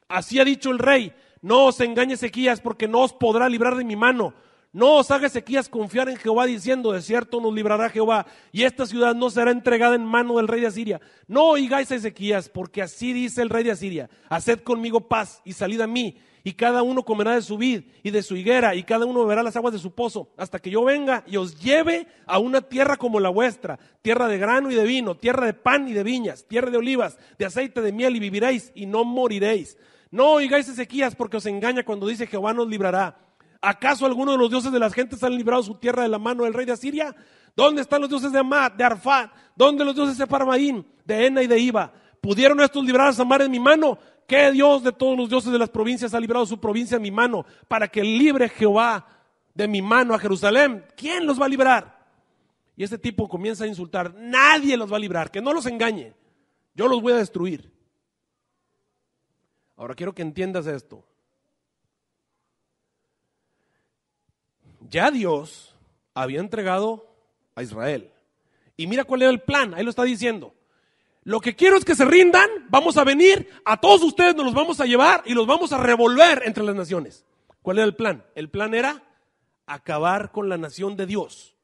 Así ha dicho el rey, no os engañe Sequías porque no os podrá librar de mi mano, no os haga Ezequías confiar en Jehová diciendo, de cierto nos librará Jehová, y esta ciudad no será entregada en mano del rey de Asiria. No oigáis a Ezequías, porque así dice el rey de Asiria, haced conmigo paz y salid a mí, y cada uno comerá de su vid y de su higuera, y cada uno beberá las aguas de su pozo, hasta que yo venga y os lleve a una tierra como la vuestra, tierra de grano y de vino, tierra de pan y de viñas, tierra de olivas, de aceite, de miel, y viviréis, y no moriréis. No oigáis a Ezequías, porque os engaña cuando dice Jehová nos librará. ¿Acaso alguno de los dioses de las gentes han librado su tierra de la mano del rey de Asiria? ¿Dónde están los dioses de Amad, de Arfad? ¿Dónde los dioses de Parmaín, de Ena y de Iba? ¿Pudieron estos librar a Samar en mi mano? ¿Qué Dios de todos los dioses de las provincias ha librado su provincia en mi mano para que libre Jehová de mi mano a Jerusalén? ¿Quién los va a librar? Y este tipo comienza a insultar. Nadie los va a librar. Que no los engañe. Yo los voy a destruir. Ahora quiero que entiendas esto. ya Dios había entregado a Israel. Y mira cuál era el plan, ahí lo está diciendo. Lo que quiero es que se rindan, vamos a venir, a todos ustedes nos los vamos a llevar y los vamos a revolver entre las naciones. ¿Cuál era el plan? El plan era acabar con la nación de Dios.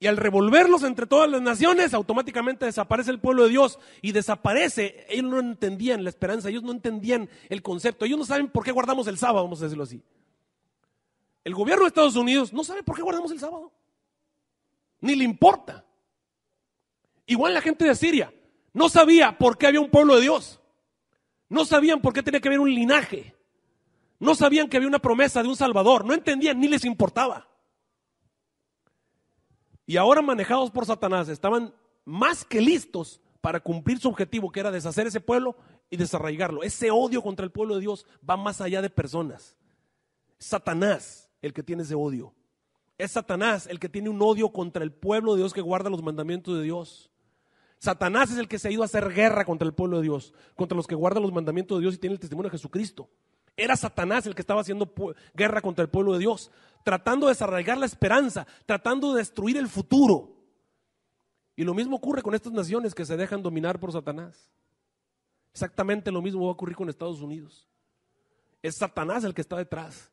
Y al revolverlos entre todas las naciones, automáticamente desaparece el pueblo de Dios y desaparece. Ellos no entendían la esperanza, ellos no entendían el concepto, ellos no saben por qué guardamos el sábado, vamos a decirlo así. El gobierno de Estados Unidos no sabe por qué guardamos el sábado. Ni le importa. Igual la gente de Siria no sabía por qué había un pueblo de Dios. No sabían por qué tenía que haber un linaje. No sabían que había una promesa de un Salvador. No entendían ni les importaba. Y ahora manejados por Satanás estaban más que listos para cumplir su objetivo, que era deshacer ese pueblo y desarraigarlo. Ese odio contra el pueblo de Dios va más allá de personas. Satanás el que tiene ese odio. Es Satanás el que tiene un odio contra el pueblo de Dios que guarda los mandamientos de Dios. Satanás es el que se ha ido a hacer guerra contra el pueblo de Dios, contra los que guardan los mandamientos de Dios y tienen el testimonio de Jesucristo. Era Satanás el que estaba haciendo guerra contra el pueblo de Dios, tratando de desarraigar la esperanza, tratando de destruir el futuro. Y lo mismo ocurre con estas naciones que se dejan dominar por Satanás. Exactamente lo mismo va a ocurrir con Estados Unidos. Es Satanás el que está detrás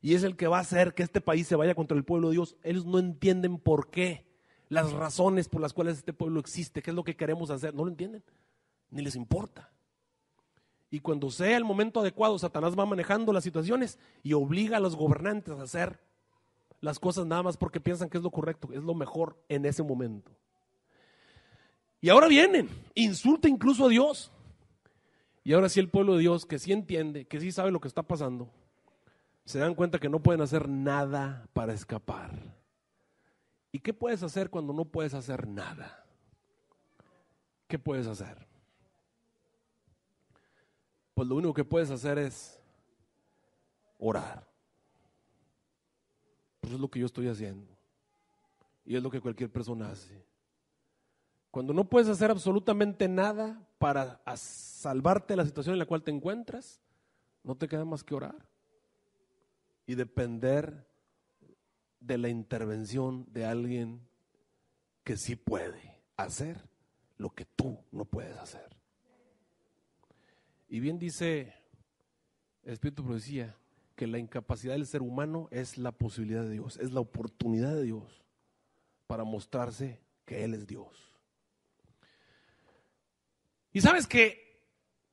y es el que va a hacer que este país se vaya contra el pueblo de Dios. Ellos no entienden por qué, las razones por las cuales este pueblo existe, qué es lo que queremos hacer. No lo entienden, ni les importa. Y cuando sea el momento adecuado, Satanás va manejando las situaciones y obliga a los gobernantes a hacer las cosas nada más porque piensan que es lo correcto, es lo mejor en ese momento. Y ahora vienen, insulta incluso a Dios. Y ahora sí el pueblo de Dios, que sí entiende, que sí sabe lo que está pasando, se dan cuenta que no pueden hacer nada para escapar. ¿Y qué puedes hacer cuando no puedes hacer nada? ¿Qué puedes hacer? Pues lo único que puedes hacer es orar. Eso pues es lo que yo estoy haciendo. Y es lo que cualquier persona hace. Cuando no puedes hacer absolutamente nada para salvarte de la situación en la cual te encuentras, no te queda más que orar y depender de la intervención de alguien que sí puede hacer lo que tú no puedes hacer. Y bien dice el Espíritu Profecía que la incapacidad del ser humano es la posibilidad de Dios, es la oportunidad de Dios para mostrarse que Él es Dios. Y sabes que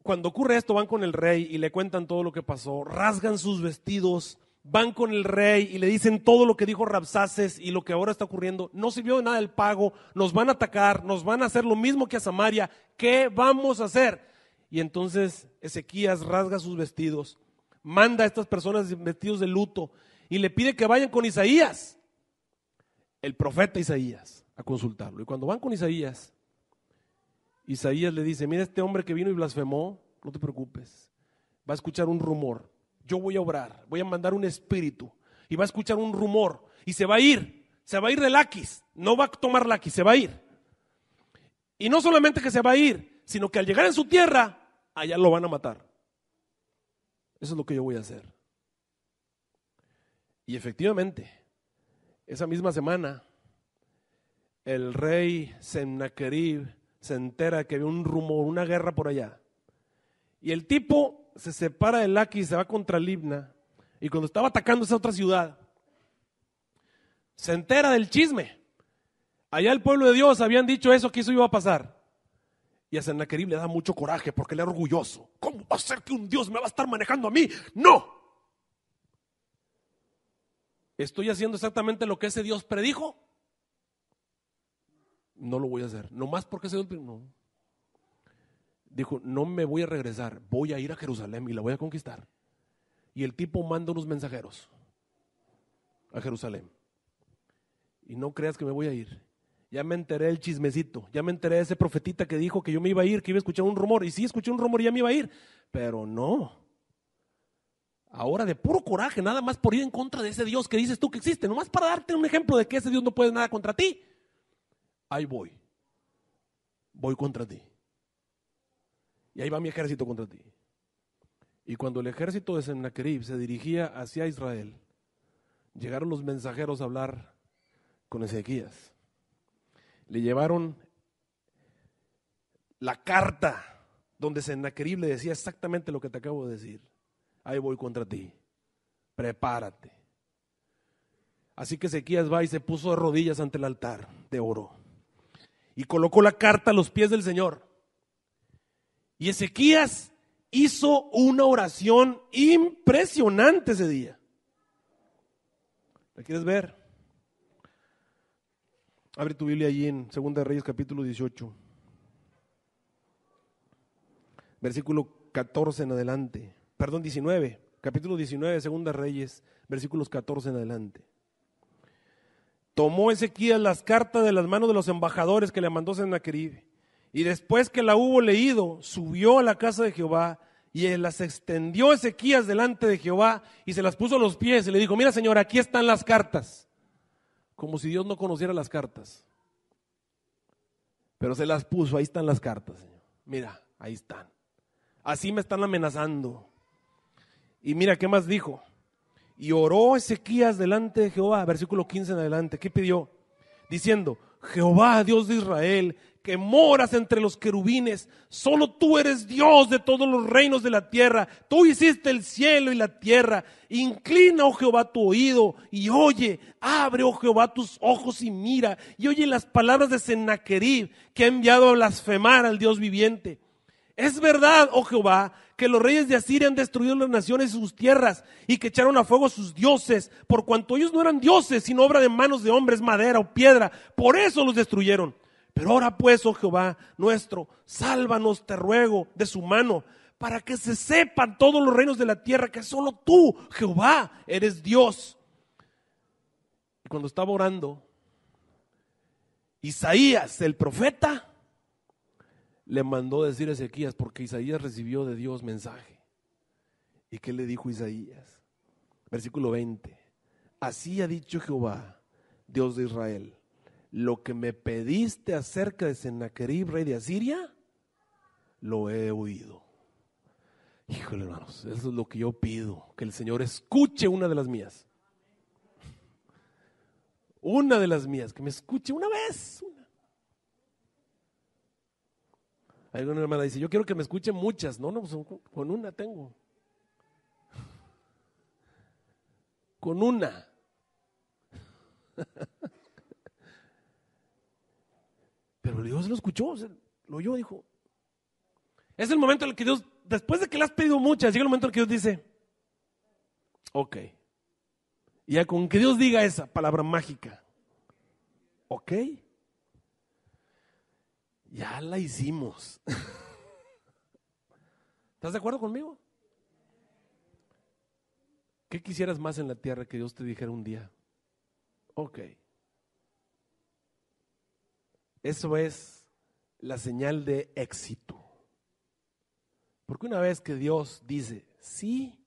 cuando ocurre esto van con el rey y le cuentan todo lo que pasó, rasgan sus vestidos, van con el rey y le dicen todo lo que dijo Rabsaces y lo que ahora está ocurriendo, no sirvió de nada el pago, nos van a atacar, nos van a hacer lo mismo que a Samaria, ¿qué vamos a hacer? Y entonces Ezequías rasga sus vestidos, manda a estas personas vestidos de luto y le pide que vayan con Isaías, el profeta Isaías, a consultarlo. Y cuando van con Isaías, Isaías le dice, mira este hombre que vino y blasfemó, no te preocupes, va a escuchar un rumor yo voy a obrar, voy a mandar un espíritu y va a escuchar un rumor y se va a ir, se va a ir de Laquis, no va a tomar Laquis, se va a ir. Y no solamente que se va a ir, sino que al llegar en su tierra, allá lo van a matar. Eso es lo que yo voy a hacer. Y efectivamente, esa misma semana, el rey Sennacherib se entera que había un rumor, una guerra por allá. Y el tipo se separa de Laki y se va contra Libna, y cuando estaba atacando esa otra ciudad, se entera del chisme. Allá el pueblo de Dios habían dicho eso, que eso iba a pasar. Y a Sennacherib le da mucho coraje porque le era orgulloso. ¿Cómo va a ser que un Dios me va a estar manejando a mí? ¡No! ¿Estoy haciendo exactamente lo que ese Dios predijo? No lo voy a hacer. no más porque ese Dios. No dijo, no me voy a regresar, voy a ir a Jerusalén y la voy a conquistar. Y el tipo manda unos mensajeros a Jerusalén. Y no creas que me voy a ir. Ya me enteré del chismecito, ya me enteré de ese profetita que dijo que yo me iba a ir, que iba a escuchar un rumor. Y sí, escuché un rumor y ya me iba a ir. Pero no. Ahora de puro coraje, nada más por ir en contra de ese Dios que dices tú que existe, nomás para darte un ejemplo de que ese Dios no puede nada contra ti. Ahí voy. Voy contra ti y ahí va mi ejército contra ti. Y cuando el ejército de Sennacherib se dirigía hacia Israel, llegaron los mensajeros a hablar con Ezequías. Le llevaron la carta donde Sennacherib le decía exactamente lo que te acabo de decir. Ahí voy contra ti. Prepárate. Así que Ezequías va y se puso de rodillas ante el altar de oro y colocó la carta a los pies del Señor. Y Ezequías hizo una oración impresionante ese día. ¿La quieres ver? Abre tu Biblia allí en 2 Reyes capítulo 18. Versículo 14 en adelante. Perdón, 19. Capítulo 19, 2 Reyes, versículos 14 en adelante. Tomó Ezequías las cartas de las manos de los embajadores que le mandó Sennacherib y después que la hubo leído, subió a la casa de Jehová y las extendió Ezequías delante de Jehová y se las puso a los pies y le dijo, mira Señor, aquí están las cartas. Como si Dios no conociera las cartas. Pero se las puso, ahí están las cartas, Señor. Mira, ahí están. Así me están amenazando. Y mira, ¿qué más dijo? Y oró Ezequías delante de Jehová, versículo 15 en adelante. ¿Qué pidió? Diciendo, Jehová, Dios de Israel, que moras entre los querubines. Solo tú eres Dios de todos los reinos de la tierra. Tú hiciste el cielo y la tierra. Inclina, oh Jehová, tu oído y oye. Abre, oh Jehová, tus ojos y mira. Y oye las palabras de Sennacherib que ha enviado a blasfemar al Dios viviente. Es verdad, oh Jehová, que los reyes de Asiria han destruido las naciones y sus tierras y que echaron a fuego a sus dioses, por cuanto ellos no eran dioses, sino obra de manos de hombres, madera o piedra. Por eso los destruyeron. Pero ahora pues, oh Jehová nuestro, sálvanos, te ruego, de su mano, para que se sepan todos los reinos de la tierra que solo tú, Jehová, eres Dios. Y cuando estaba orando, Isaías, el profeta, le mandó decir a Ezequías, porque Isaías recibió de Dios mensaje. ¿Y qué le dijo Isaías? Versículo 20. Así ha dicho Jehová, Dios de Israel lo que me pediste acerca de Sennacherib, rey de Asiria, lo he oído. Híjole, hermanos, eso es lo que yo pido, que el Señor escuche una de las mías. Una de las mías, que me escuche una vez. Hay una hermana dice, yo quiero que me escuche muchas. No, no, pues, con una tengo. Con una. Pero Dios lo escuchó, lo oyó, dijo. Es el momento en el que Dios, después de que le has pedido muchas, llega el momento en el que Dios dice, ok. Y ya con que Dios diga esa palabra mágica, ok. Ya la hicimos. ¿Estás de acuerdo conmigo? ¿Qué quisieras más en la tierra que Dios te dijera un día? Ok. Eso es la señal de éxito. Porque una vez que Dios dice sí,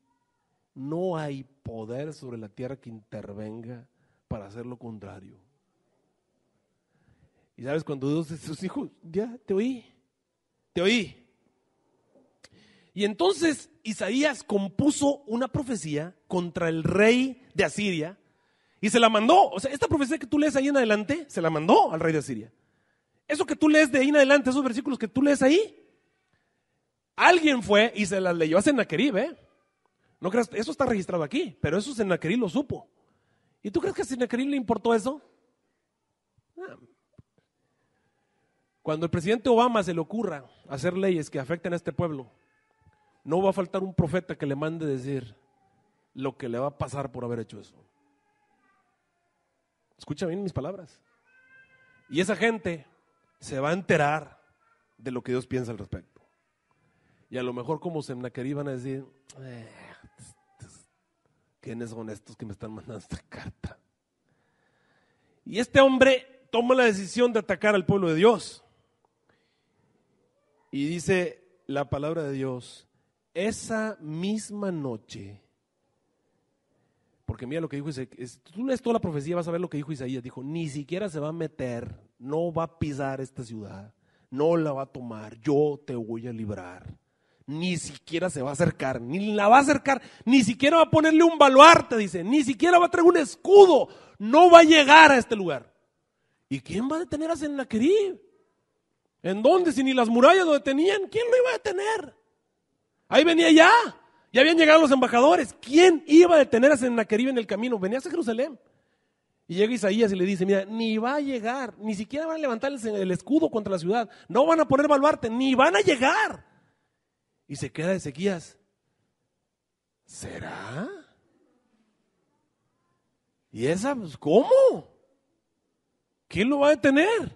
no hay poder sobre la tierra que intervenga para hacer lo contrario. Y sabes, cuando Dios dice sus hijos, ya te oí, te oí. Y entonces Isaías compuso una profecía contra el rey de Asiria y se la mandó. O sea, esta profecía que tú lees ahí en adelante, se la mandó al rey de Asiria. Eso que tú lees de ahí en adelante, esos versículos que tú lees ahí, alguien fue y se las leyó a Senaquerib, ¿eh? No creas, eso está registrado aquí, pero eso Senaquerib lo supo. ¿Y tú crees que a Senaquerib le importó eso? Ah. Cuando el presidente Obama se le ocurra hacer leyes que afecten a este pueblo, no va a faltar un profeta que le mande decir lo que le va a pasar por haber hecho eso. Escucha bien mis palabras. Y esa gente se va a enterar de lo que Dios piensa al respecto. Y a lo mejor como Semnaquerí van a decir, eh, ¿quiénes son estos que me están mandando esta carta? Y este hombre toma la decisión de atacar al pueblo de Dios. Y dice la palabra de Dios, esa misma noche, porque mira lo que dijo Isaías, tú lees toda la profecía, vas a ver lo que dijo Isaías, dijo, ni siquiera se va a meter no va a pisar esta ciudad, no la va a tomar, yo te voy a librar. Ni siquiera se va a acercar, ni la va a acercar, ni siquiera va a ponerle un baluarte, dice, ni siquiera va a traer un escudo, no va a llegar a este lugar. ¿Y quién va a detener a Sennaquerib? ¿En dónde? Si ni las murallas lo detenían, ¿quién lo iba a detener? Ahí venía ya, ya habían llegado los embajadores. ¿Quién iba a detener a Sennaquerib en el camino? Venía a Jerusalén. Y llega Isaías y le dice, mira, ni va a llegar, ni siquiera van a levantar el escudo contra la ciudad, no van a poner baluarte, ni van a llegar. Y se queda Ezequías. ¿Será? ¿Y esa, pues, cómo? ¿Quién lo va a detener?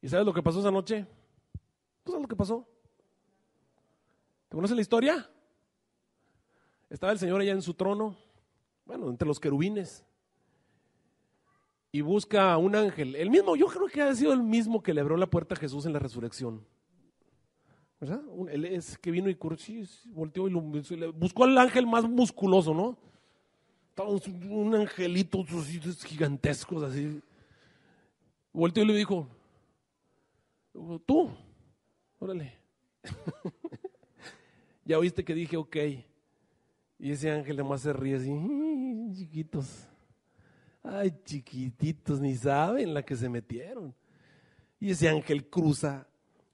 ¿Y sabes lo que pasó esa noche? ¿Tú sabes lo que pasó? ¿Te conoces la historia? Estaba el Señor allá en su trono, bueno, entre los querubines y busca a un ángel. El mismo, yo creo que ha sido el mismo que le abrió la puerta a Jesús en la resurrección. ¿Verdad? Él es que vino y sí, volteó y buscó al ángel más musculoso, ¿no? un angelito, gigantescos así. Volteó y le dijo, tú, órale. ya oíste que dije, ok. Y ese ángel además se ríe así, chiquitos. Ay, chiquititos, ni saben la que se metieron. Y ese ángel cruza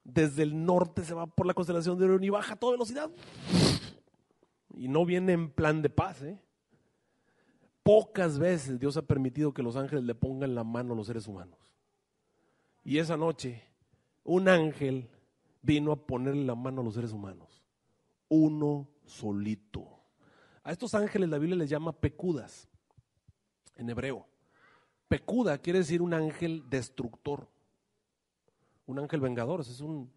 desde el norte, se va por la constelación de Orión y baja a toda velocidad. Y no viene en plan de paz. ¿eh? Pocas veces Dios ha permitido que los ángeles le pongan la mano a los seres humanos. Y esa noche, un ángel vino a ponerle la mano a los seres humanos. Uno solito. A estos ángeles la Biblia les llama pecudas en hebreo. Pecuda quiere decir un ángel destructor, un ángel vengador, es un,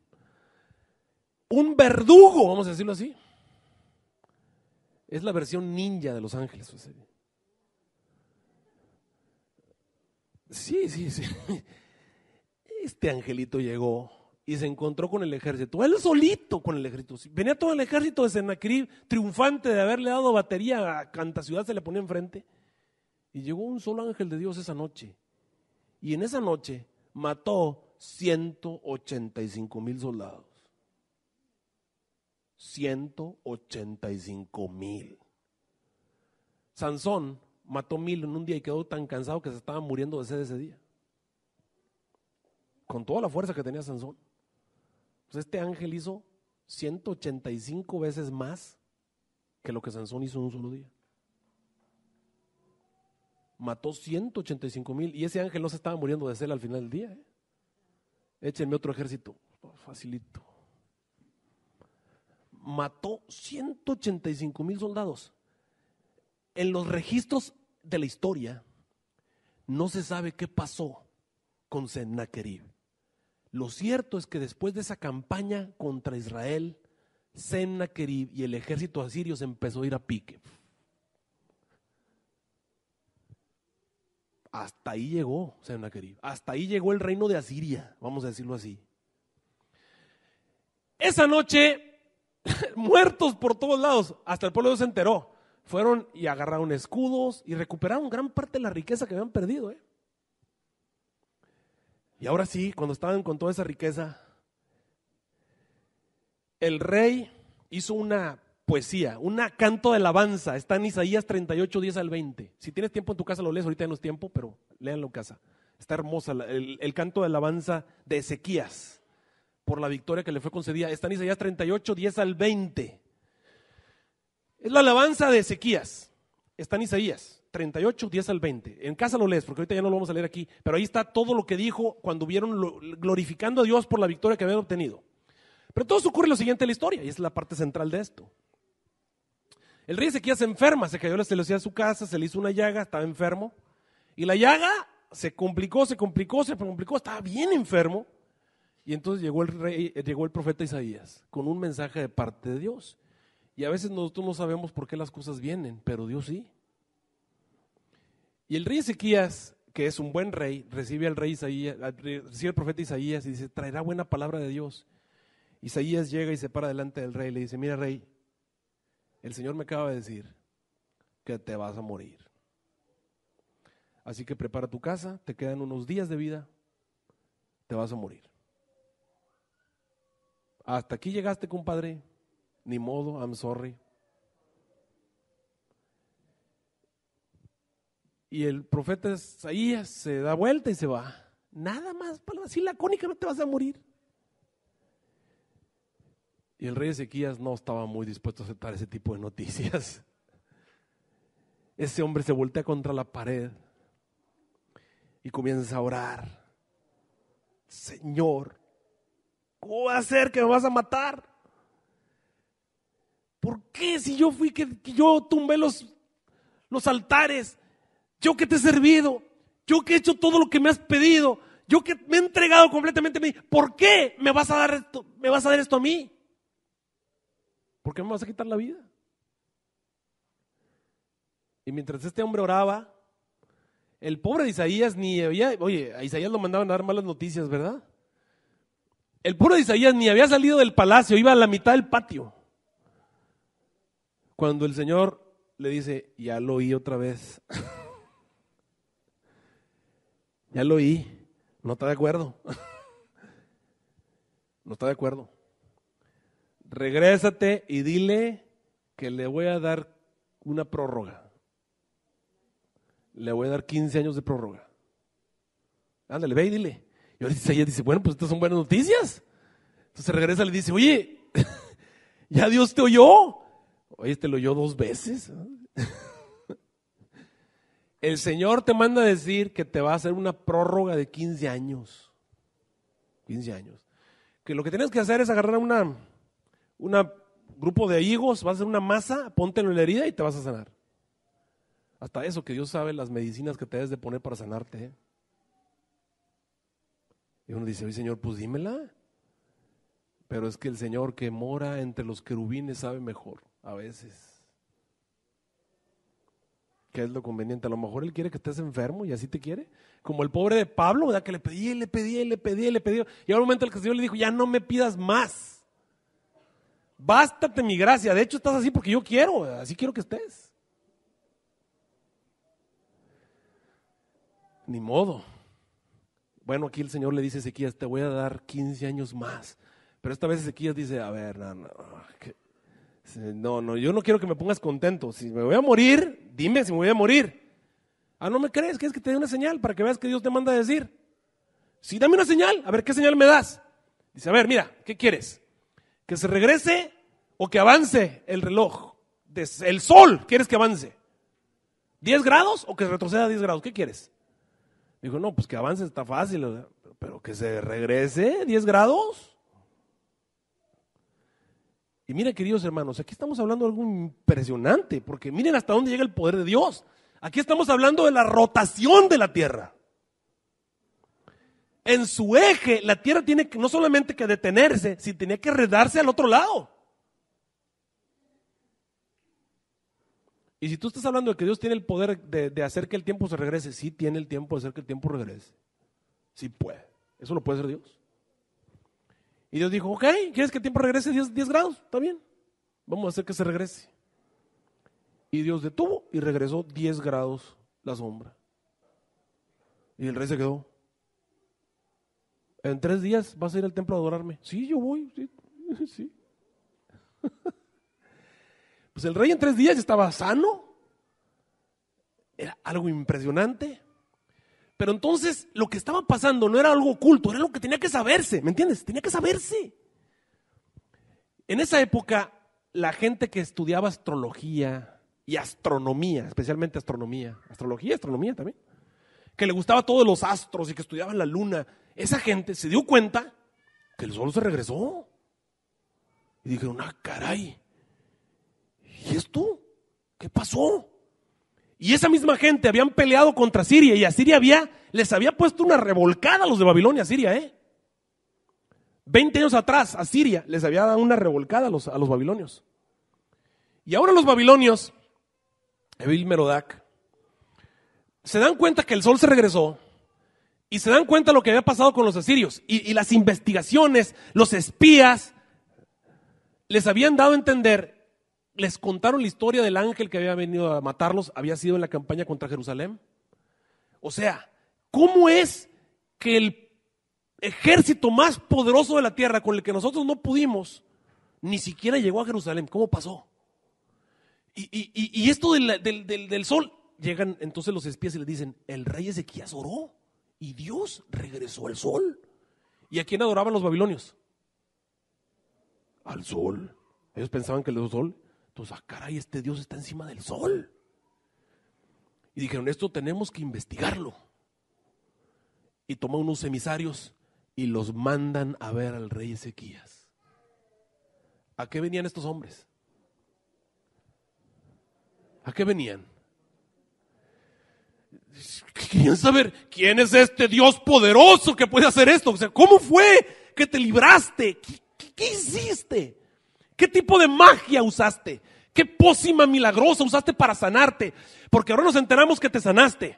un verdugo, vamos a decirlo así. Es la versión ninja de los ángeles. Sí, sí, sí. Este angelito llegó y se encontró con el ejército. Él solito con el ejército. Venía todo el ejército de Senacrib, triunfante de haberle dado batería a Canta Ciudad, se le ponía enfrente. Y llegó un solo ángel de Dios esa noche. Y en esa noche mató 185 mil soldados. 185 mil. Sansón mató mil en un día y quedó tan cansado que se estaba muriendo de sed ese día. Con toda la fuerza que tenía Sansón. Pues este ángel hizo 185 veces más que lo que Sansón hizo en un solo día mató 185 mil y ese ángel no se estaba muriendo de cel al final del día. ¿eh? Échenme otro ejército, facilito. Mató 185 mil soldados. En los registros de la historia no se sabe qué pasó con Sennacherib. Lo cierto es que después de esa campaña contra Israel, Sennacherib y el ejército asirio se empezó a ir a pique. Hasta ahí llegó Senaquerib. Hasta ahí llegó el reino de Asiria, vamos a decirlo así. Esa noche, muertos por todos lados, hasta el pueblo de Dios se enteró. Fueron y agarraron escudos y recuperaron gran parte de la riqueza que habían perdido. ¿eh? Y ahora sí, cuando estaban con toda esa riqueza, el rey hizo una poesía, un canto de alabanza. Está en Isaías 38, 10 al 20. Si tienes tiempo en tu casa, lo lees. Ahorita no es tiempo, pero léanlo en casa. Está hermosa el, canto de alabanza de Ezequías por la victoria que le fue concedida. Está en Isaías 38, 10 al 20. Es la alabanza de Ezequías. Está en Isaías 38, 10 al 20. En casa lo lees, porque ahorita ya no lo vamos a leer aquí. Pero ahí está todo lo que dijo cuando vieron glorificando a Dios por la victoria que habían obtenido. Pero todo ocurre lo siguiente de la historia, y es la parte central de esto. El rey Ezequías se enferma, se cayó la celosía de su casa, se le hizo una llaga, estaba enfermo. Y la llaga se complicó, se complicó, se complicó, estaba bien enfermo. Y entonces llegó el, rey, eh, llegó el profeta Isaías con un mensaje de parte de Dios. Y a veces nosotros no sabemos por qué las cosas vienen, pero Dios sí. Y el rey Ezequías, que es un buen rey, recibe al rey Isaías, recibe al profeta Isaías y dice, traerá buena palabra de Dios. Isaías llega y se para delante del rey y le dice, mira rey, el Señor me acaba de decir que te vas a morir. Así que prepara tu casa, te quedan unos días de vida, te vas a morir. Hasta aquí llegaste, compadre. Ni modo, I'm sorry. Y el profeta Isaías se da vuelta y se va. Nada más, así lacónicamente vas a morir. Y el rey Ezequías no estaba muy dispuesto a aceptar ese tipo de noticias. Ese hombre se voltea contra la pared y comienza a orar. Señor, ¿cómo va a ser que me vas a matar? ¿Por qué si yo fui que, yo tumbé los, los altares? Yo que te he servido, yo que he hecho todo lo que me has pedido, yo que me he entregado completamente a mí, ¿por qué me vas a dar me vas a dar esto a mí? ¿Por qué me vas a quitar la vida? Y mientras este hombre oraba, el pobre Isaías ni había, oye, a Isaías lo mandaban a dar malas noticias, ¿verdad? El pobre Isaías ni había salido del palacio, iba a la mitad del patio. Cuando el Señor le dice, ya lo oí otra vez. ya lo oí, no está de acuerdo. no está de acuerdo regrésate y dile que le voy a dar una prórroga. Le voy a dar 15 años de prórroga. Ándale, ve y dile. Y ella dice, bueno, pues estas son buenas noticias. Entonces regresa y le dice, oye, ya Dios te oyó. Oye, te lo oyó dos veces. El Señor te manda a decir que te va a hacer una prórroga de 15 años. 15 años. Que lo que tienes que hacer es agarrar una, un grupo de higos, vas a hacer una masa, póntelo en la herida y te vas a sanar. Hasta eso que Dios sabe las medicinas que te debes de poner para sanarte. ¿eh? Y uno dice, oye Señor, pues dímela. Pero es que el Señor que mora entre los querubines sabe mejor, a veces. ¿Qué es lo conveniente? A lo mejor Él quiere que estés enfermo y así te quiere. Como el pobre de Pablo, ¿verdad? Que le pedí, le pedí, le pedí, le pedí. Y al un momento el que el Señor le dijo, ya no me pidas más. Bástate mi gracia. De hecho, estás así porque yo quiero. Así quiero que estés. Ni modo. Bueno, aquí el Señor le dice a Ezequías, te voy a dar 15 años más. Pero esta vez Ezequías dice, a ver, no, no, no, no, yo no quiero que me pongas contento. Si me voy a morir, dime si me voy a morir. Ah, no me crees, ¿quieres que te dé una señal para que veas que Dios te manda a decir? Sí, dame una señal. A ver, ¿qué señal me das? Dice, a ver, mira, ¿qué quieres? que se regrese o que avance el reloj. El sol, ¿quieres que avance? ¿10 grados o que retroceda 10 grados? ¿Qué quieres? Dijo, no, pues que avance está fácil, pero que se regrese 10 grados. Y mira, queridos hermanos, aquí estamos hablando de algo impresionante, porque miren hasta dónde llega el poder de Dios. Aquí estamos hablando de la rotación de la tierra en su eje, la tierra tiene que, no solamente que detenerse, sino tenía que redarse al otro lado. Y si tú estás hablando de que Dios tiene el poder de, hacer que el tiempo se regrese, sí tiene el tiempo de hacer que el tiempo regrese. Sí puede. Eso lo puede hacer Dios. Y Dios dijo, ok, ¿quieres que el tiempo regrese 10, 10 grados? Está bien. Vamos a hacer que se regrese. Y Dios detuvo y regresó 10 grados la sombra. Y el rey se quedó en tres días vas a ir al templo a adorarme. Sí, yo voy, sí. pues el rey en tres días estaba sano. Era algo impresionante. Pero entonces lo que estaba pasando no era algo oculto, era lo que tenía que saberse, ¿me entiendes? Tenía que saberse. En esa época, la gente que estudiaba astrología y astronomía, especialmente astronomía, astrología astronomía también, que le gustaba todos los astros y que estudiaba la luna, esa gente se dio cuenta que el sol se regresó. Y dijeron, ah, caray, ¿y esto? ¿Qué pasó? Y esa misma gente habían peleado contra Siria y a Siria había, les había puesto una revolcada a los de Babilonia, Siria, ¿eh? Veinte años atrás a Siria les había dado una revolcada a los, a los babilonios. Y ahora los babilonios, Evil Merodac, se dan cuenta que el sol se regresó y se dan cuenta lo que había pasado con los asirios. Y, las investigaciones, los espías, les habían dado a entender, les contaron la historia del ángel que había venido a matarlos, había sido en la campaña contra Jerusalén. O sea, ¿cómo es que el ejército más poderoso de la tierra con el que nosotros no pudimos, ni siquiera llegó a Jerusalén? ¿Cómo pasó? Y, esto del sol llegan entonces los espías y le dicen, el rey Ezequías oró y Dios regresó al sol. ¿Y a quién adoraban los babilonios? Al sol. Ellos pensaban que el sol. Entonces, ah, caray, este Dios está encima del sol. Y dijeron, esto tenemos que investigarlo. Y toma unos emisarios y los mandan a ver al rey Ezequías. ¿A qué venían estos hombres? ¿A qué venían? Quién saber quién es este Dios poderoso que puede hacer esto. O sea, ¿cómo fue que te libraste? ¿Qué, hiciste? ¿Qué tipo de magia usaste? ¿Qué pócima milagrosa usaste para sanarte? Porque ahora nos enteramos que te sanaste.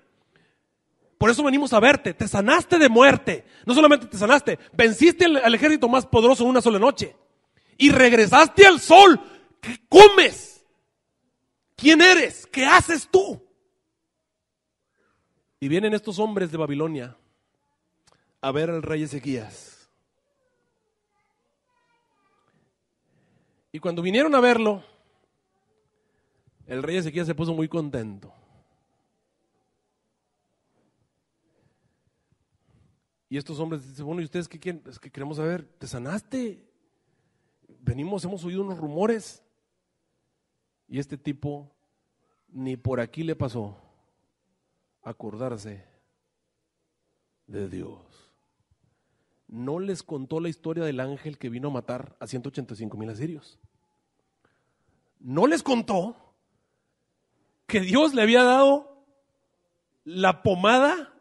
Por eso venimos a verte. Te sanaste de muerte. No solamente te sanaste, venciste al, al ejército más poderoso en una sola noche. Y regresaste al sol. ¿Qué comes? ¿Quién eres? ¿Qué haces tú? Y vienen estos hombres de Babilonia a ver al rey Ezequías. Y cuando vinieron a verlo, el rey Ezequías se puso muy contento. Y estos hombres dicen, bueno, ¿y ustedes qué quieren? Es que queremos saber, ¿te sanaste? Venimos, hemos oído unos rumores. Y este tipo ni por aquí le pasó acordarse de Dios. No les contó la historia del ángel que vino a matar a 185 mil asirios. No les contó que Dios le había dado la pomada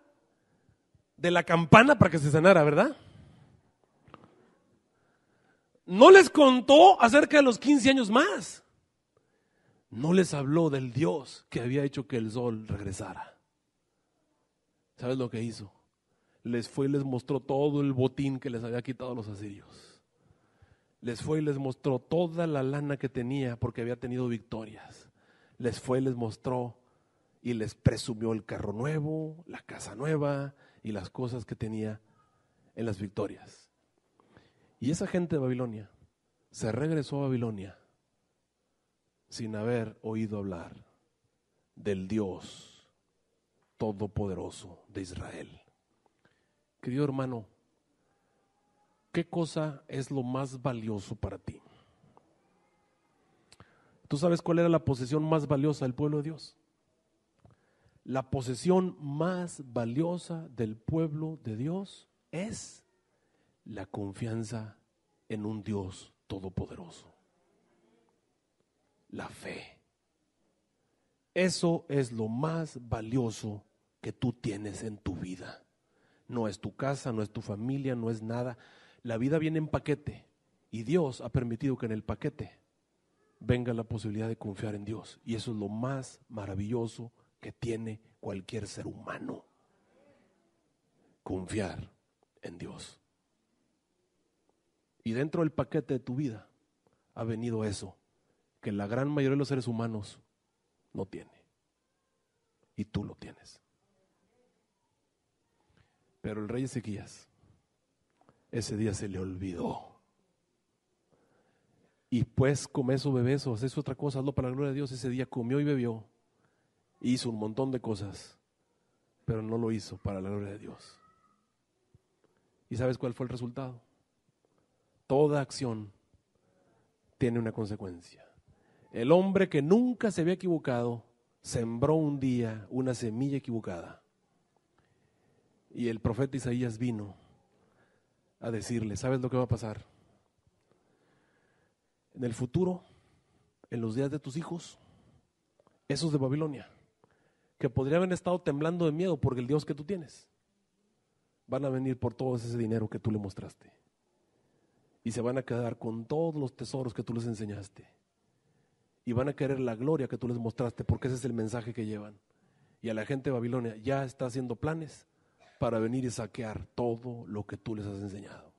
de la campana para que se sanara, ¿verdad? No les contó acerca de los 15 años más. No les habló del Dios que había hecho que el sol regresara. ¿Sabes lo que hizo? Les fue y les mostró todo el botín que les había quitado los asirios. Les fue y les mostró toda la lana que tenía porque había tenido victorias. Les fue y les mostró y les presumió el carro nuevo, la casa nueva y las cosas que tenía en las victorias. Y esa gente de Babilonia se regresó a Babilonia sin haber oído hablar del Dios Todopoderoso de Israel. Querido hermano, ¿qué cosa es lo más valioso para ti? ¿Tú sabes cuál era la posesión más valiosa del pueblo de Dios? La posesión más valiosa del pueblo de Dios es la confianza en un Dios todopoderoso. La fe. Eso es lo más valioso que tú tienes en tu vida. No es tu casa, no es tu familia, no es nada. La vida viene en paquete y Dios ha permitido que en el paquete venga la posibilidad de confiar en Dios. Y eso es lo más maravilloso que tiene cualquier ser humano. Confiar en Dios. Y dentro del paquete de tu vida ha venido eso, que la gran mayoría de los seres humanos no tiene. Y tú lo tienes. Pero el rey Ezequías ese día se le olvidó. Y pues come o bebés o haces otra cosa, hazlo para la gloria de Dios. Ese día comió y bebió, e hizo un montón de cosas, pero no lo hizo para la gloria de Dios. ¿Y sabes cuál fue el resultado? Toda acción tiene una consecuencia. El hombre que nunca se había equivocado sembró un día una semilla equivocada y el profeta Isaías vino a decirle, ¿sabes lo que va a pasar? En el futuro, en los días de tus hijos, esos de Babilonia, que podrían haber estado temblando de miedo por el Dios que tú tienes, van a venir por todo ese dinero que tú le mostraste. Y se van a quedar con todos los tesoros que tú les enseñaste. Y van a querer la gloria que tú les mostraste, porque ese es el mensaje que llevan. Y a la gente de Babilonia ya está haciendo planes para venir y saquear todo lo que tú les has enseñado.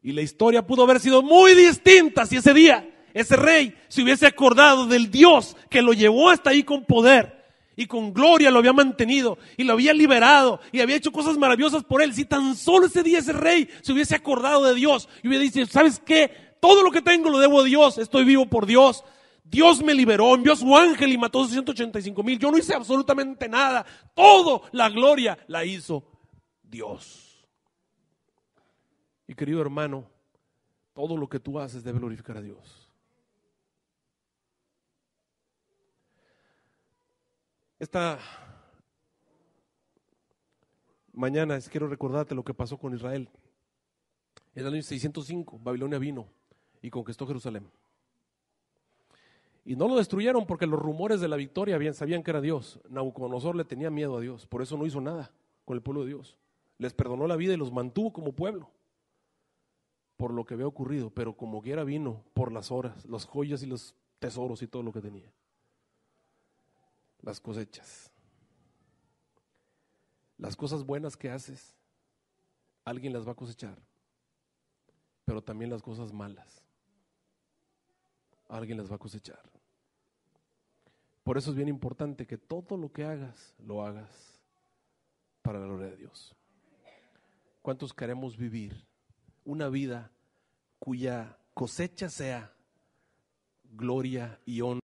Y la historia pudo haber sido muy distinta si ese día ese rey se hubiese acordado del Dios que lo llevó hasta ahí con poder y con gloria lo había mantenido y lo había liberado y había hecho cosas maravillosas por él. Si tan solo ese día ese rey se hubiese acordado de Dios y hubiera dicho, ¿sabes qué? Todo lo que tengo lo debo a Dios, estoy vivo por Dios, Dios me liberó, envió a su ángel y mató a 185 mil. Yo no hice absolutamente nada. Todo la gloria la hizo Dios. Y querido hermano, todo lo que tú haces debe glorificar a Dios. Esta mañana quiero recordarte lo que pasó con Israel. En el año 605, Babilonia vino y conquistó Jerusalén. Y no lo destruyeron porque los rumores de la victoria bien sabían que era Dios. Nauconosor le tenía miedo a Dios, por eso no hizo nada con el pueblo de Dios. Les perdonó la vida y los mantuvo como pueblo. Por lo que había ocurrido, pero como quiera vino por las horas, las joyas y los tesoros y todo lo que tenía. Las cosechas. Las cosas buenas que haces, alguien las va a cosechar. Pero también las cosas malas alguien las va a cosechar. Por eso es bien importante que todo lo que hagas, lo hagas para la gloria de Dios. ¿Cuántos queremos vivir una vida cuya cosecha sea gloria y honra?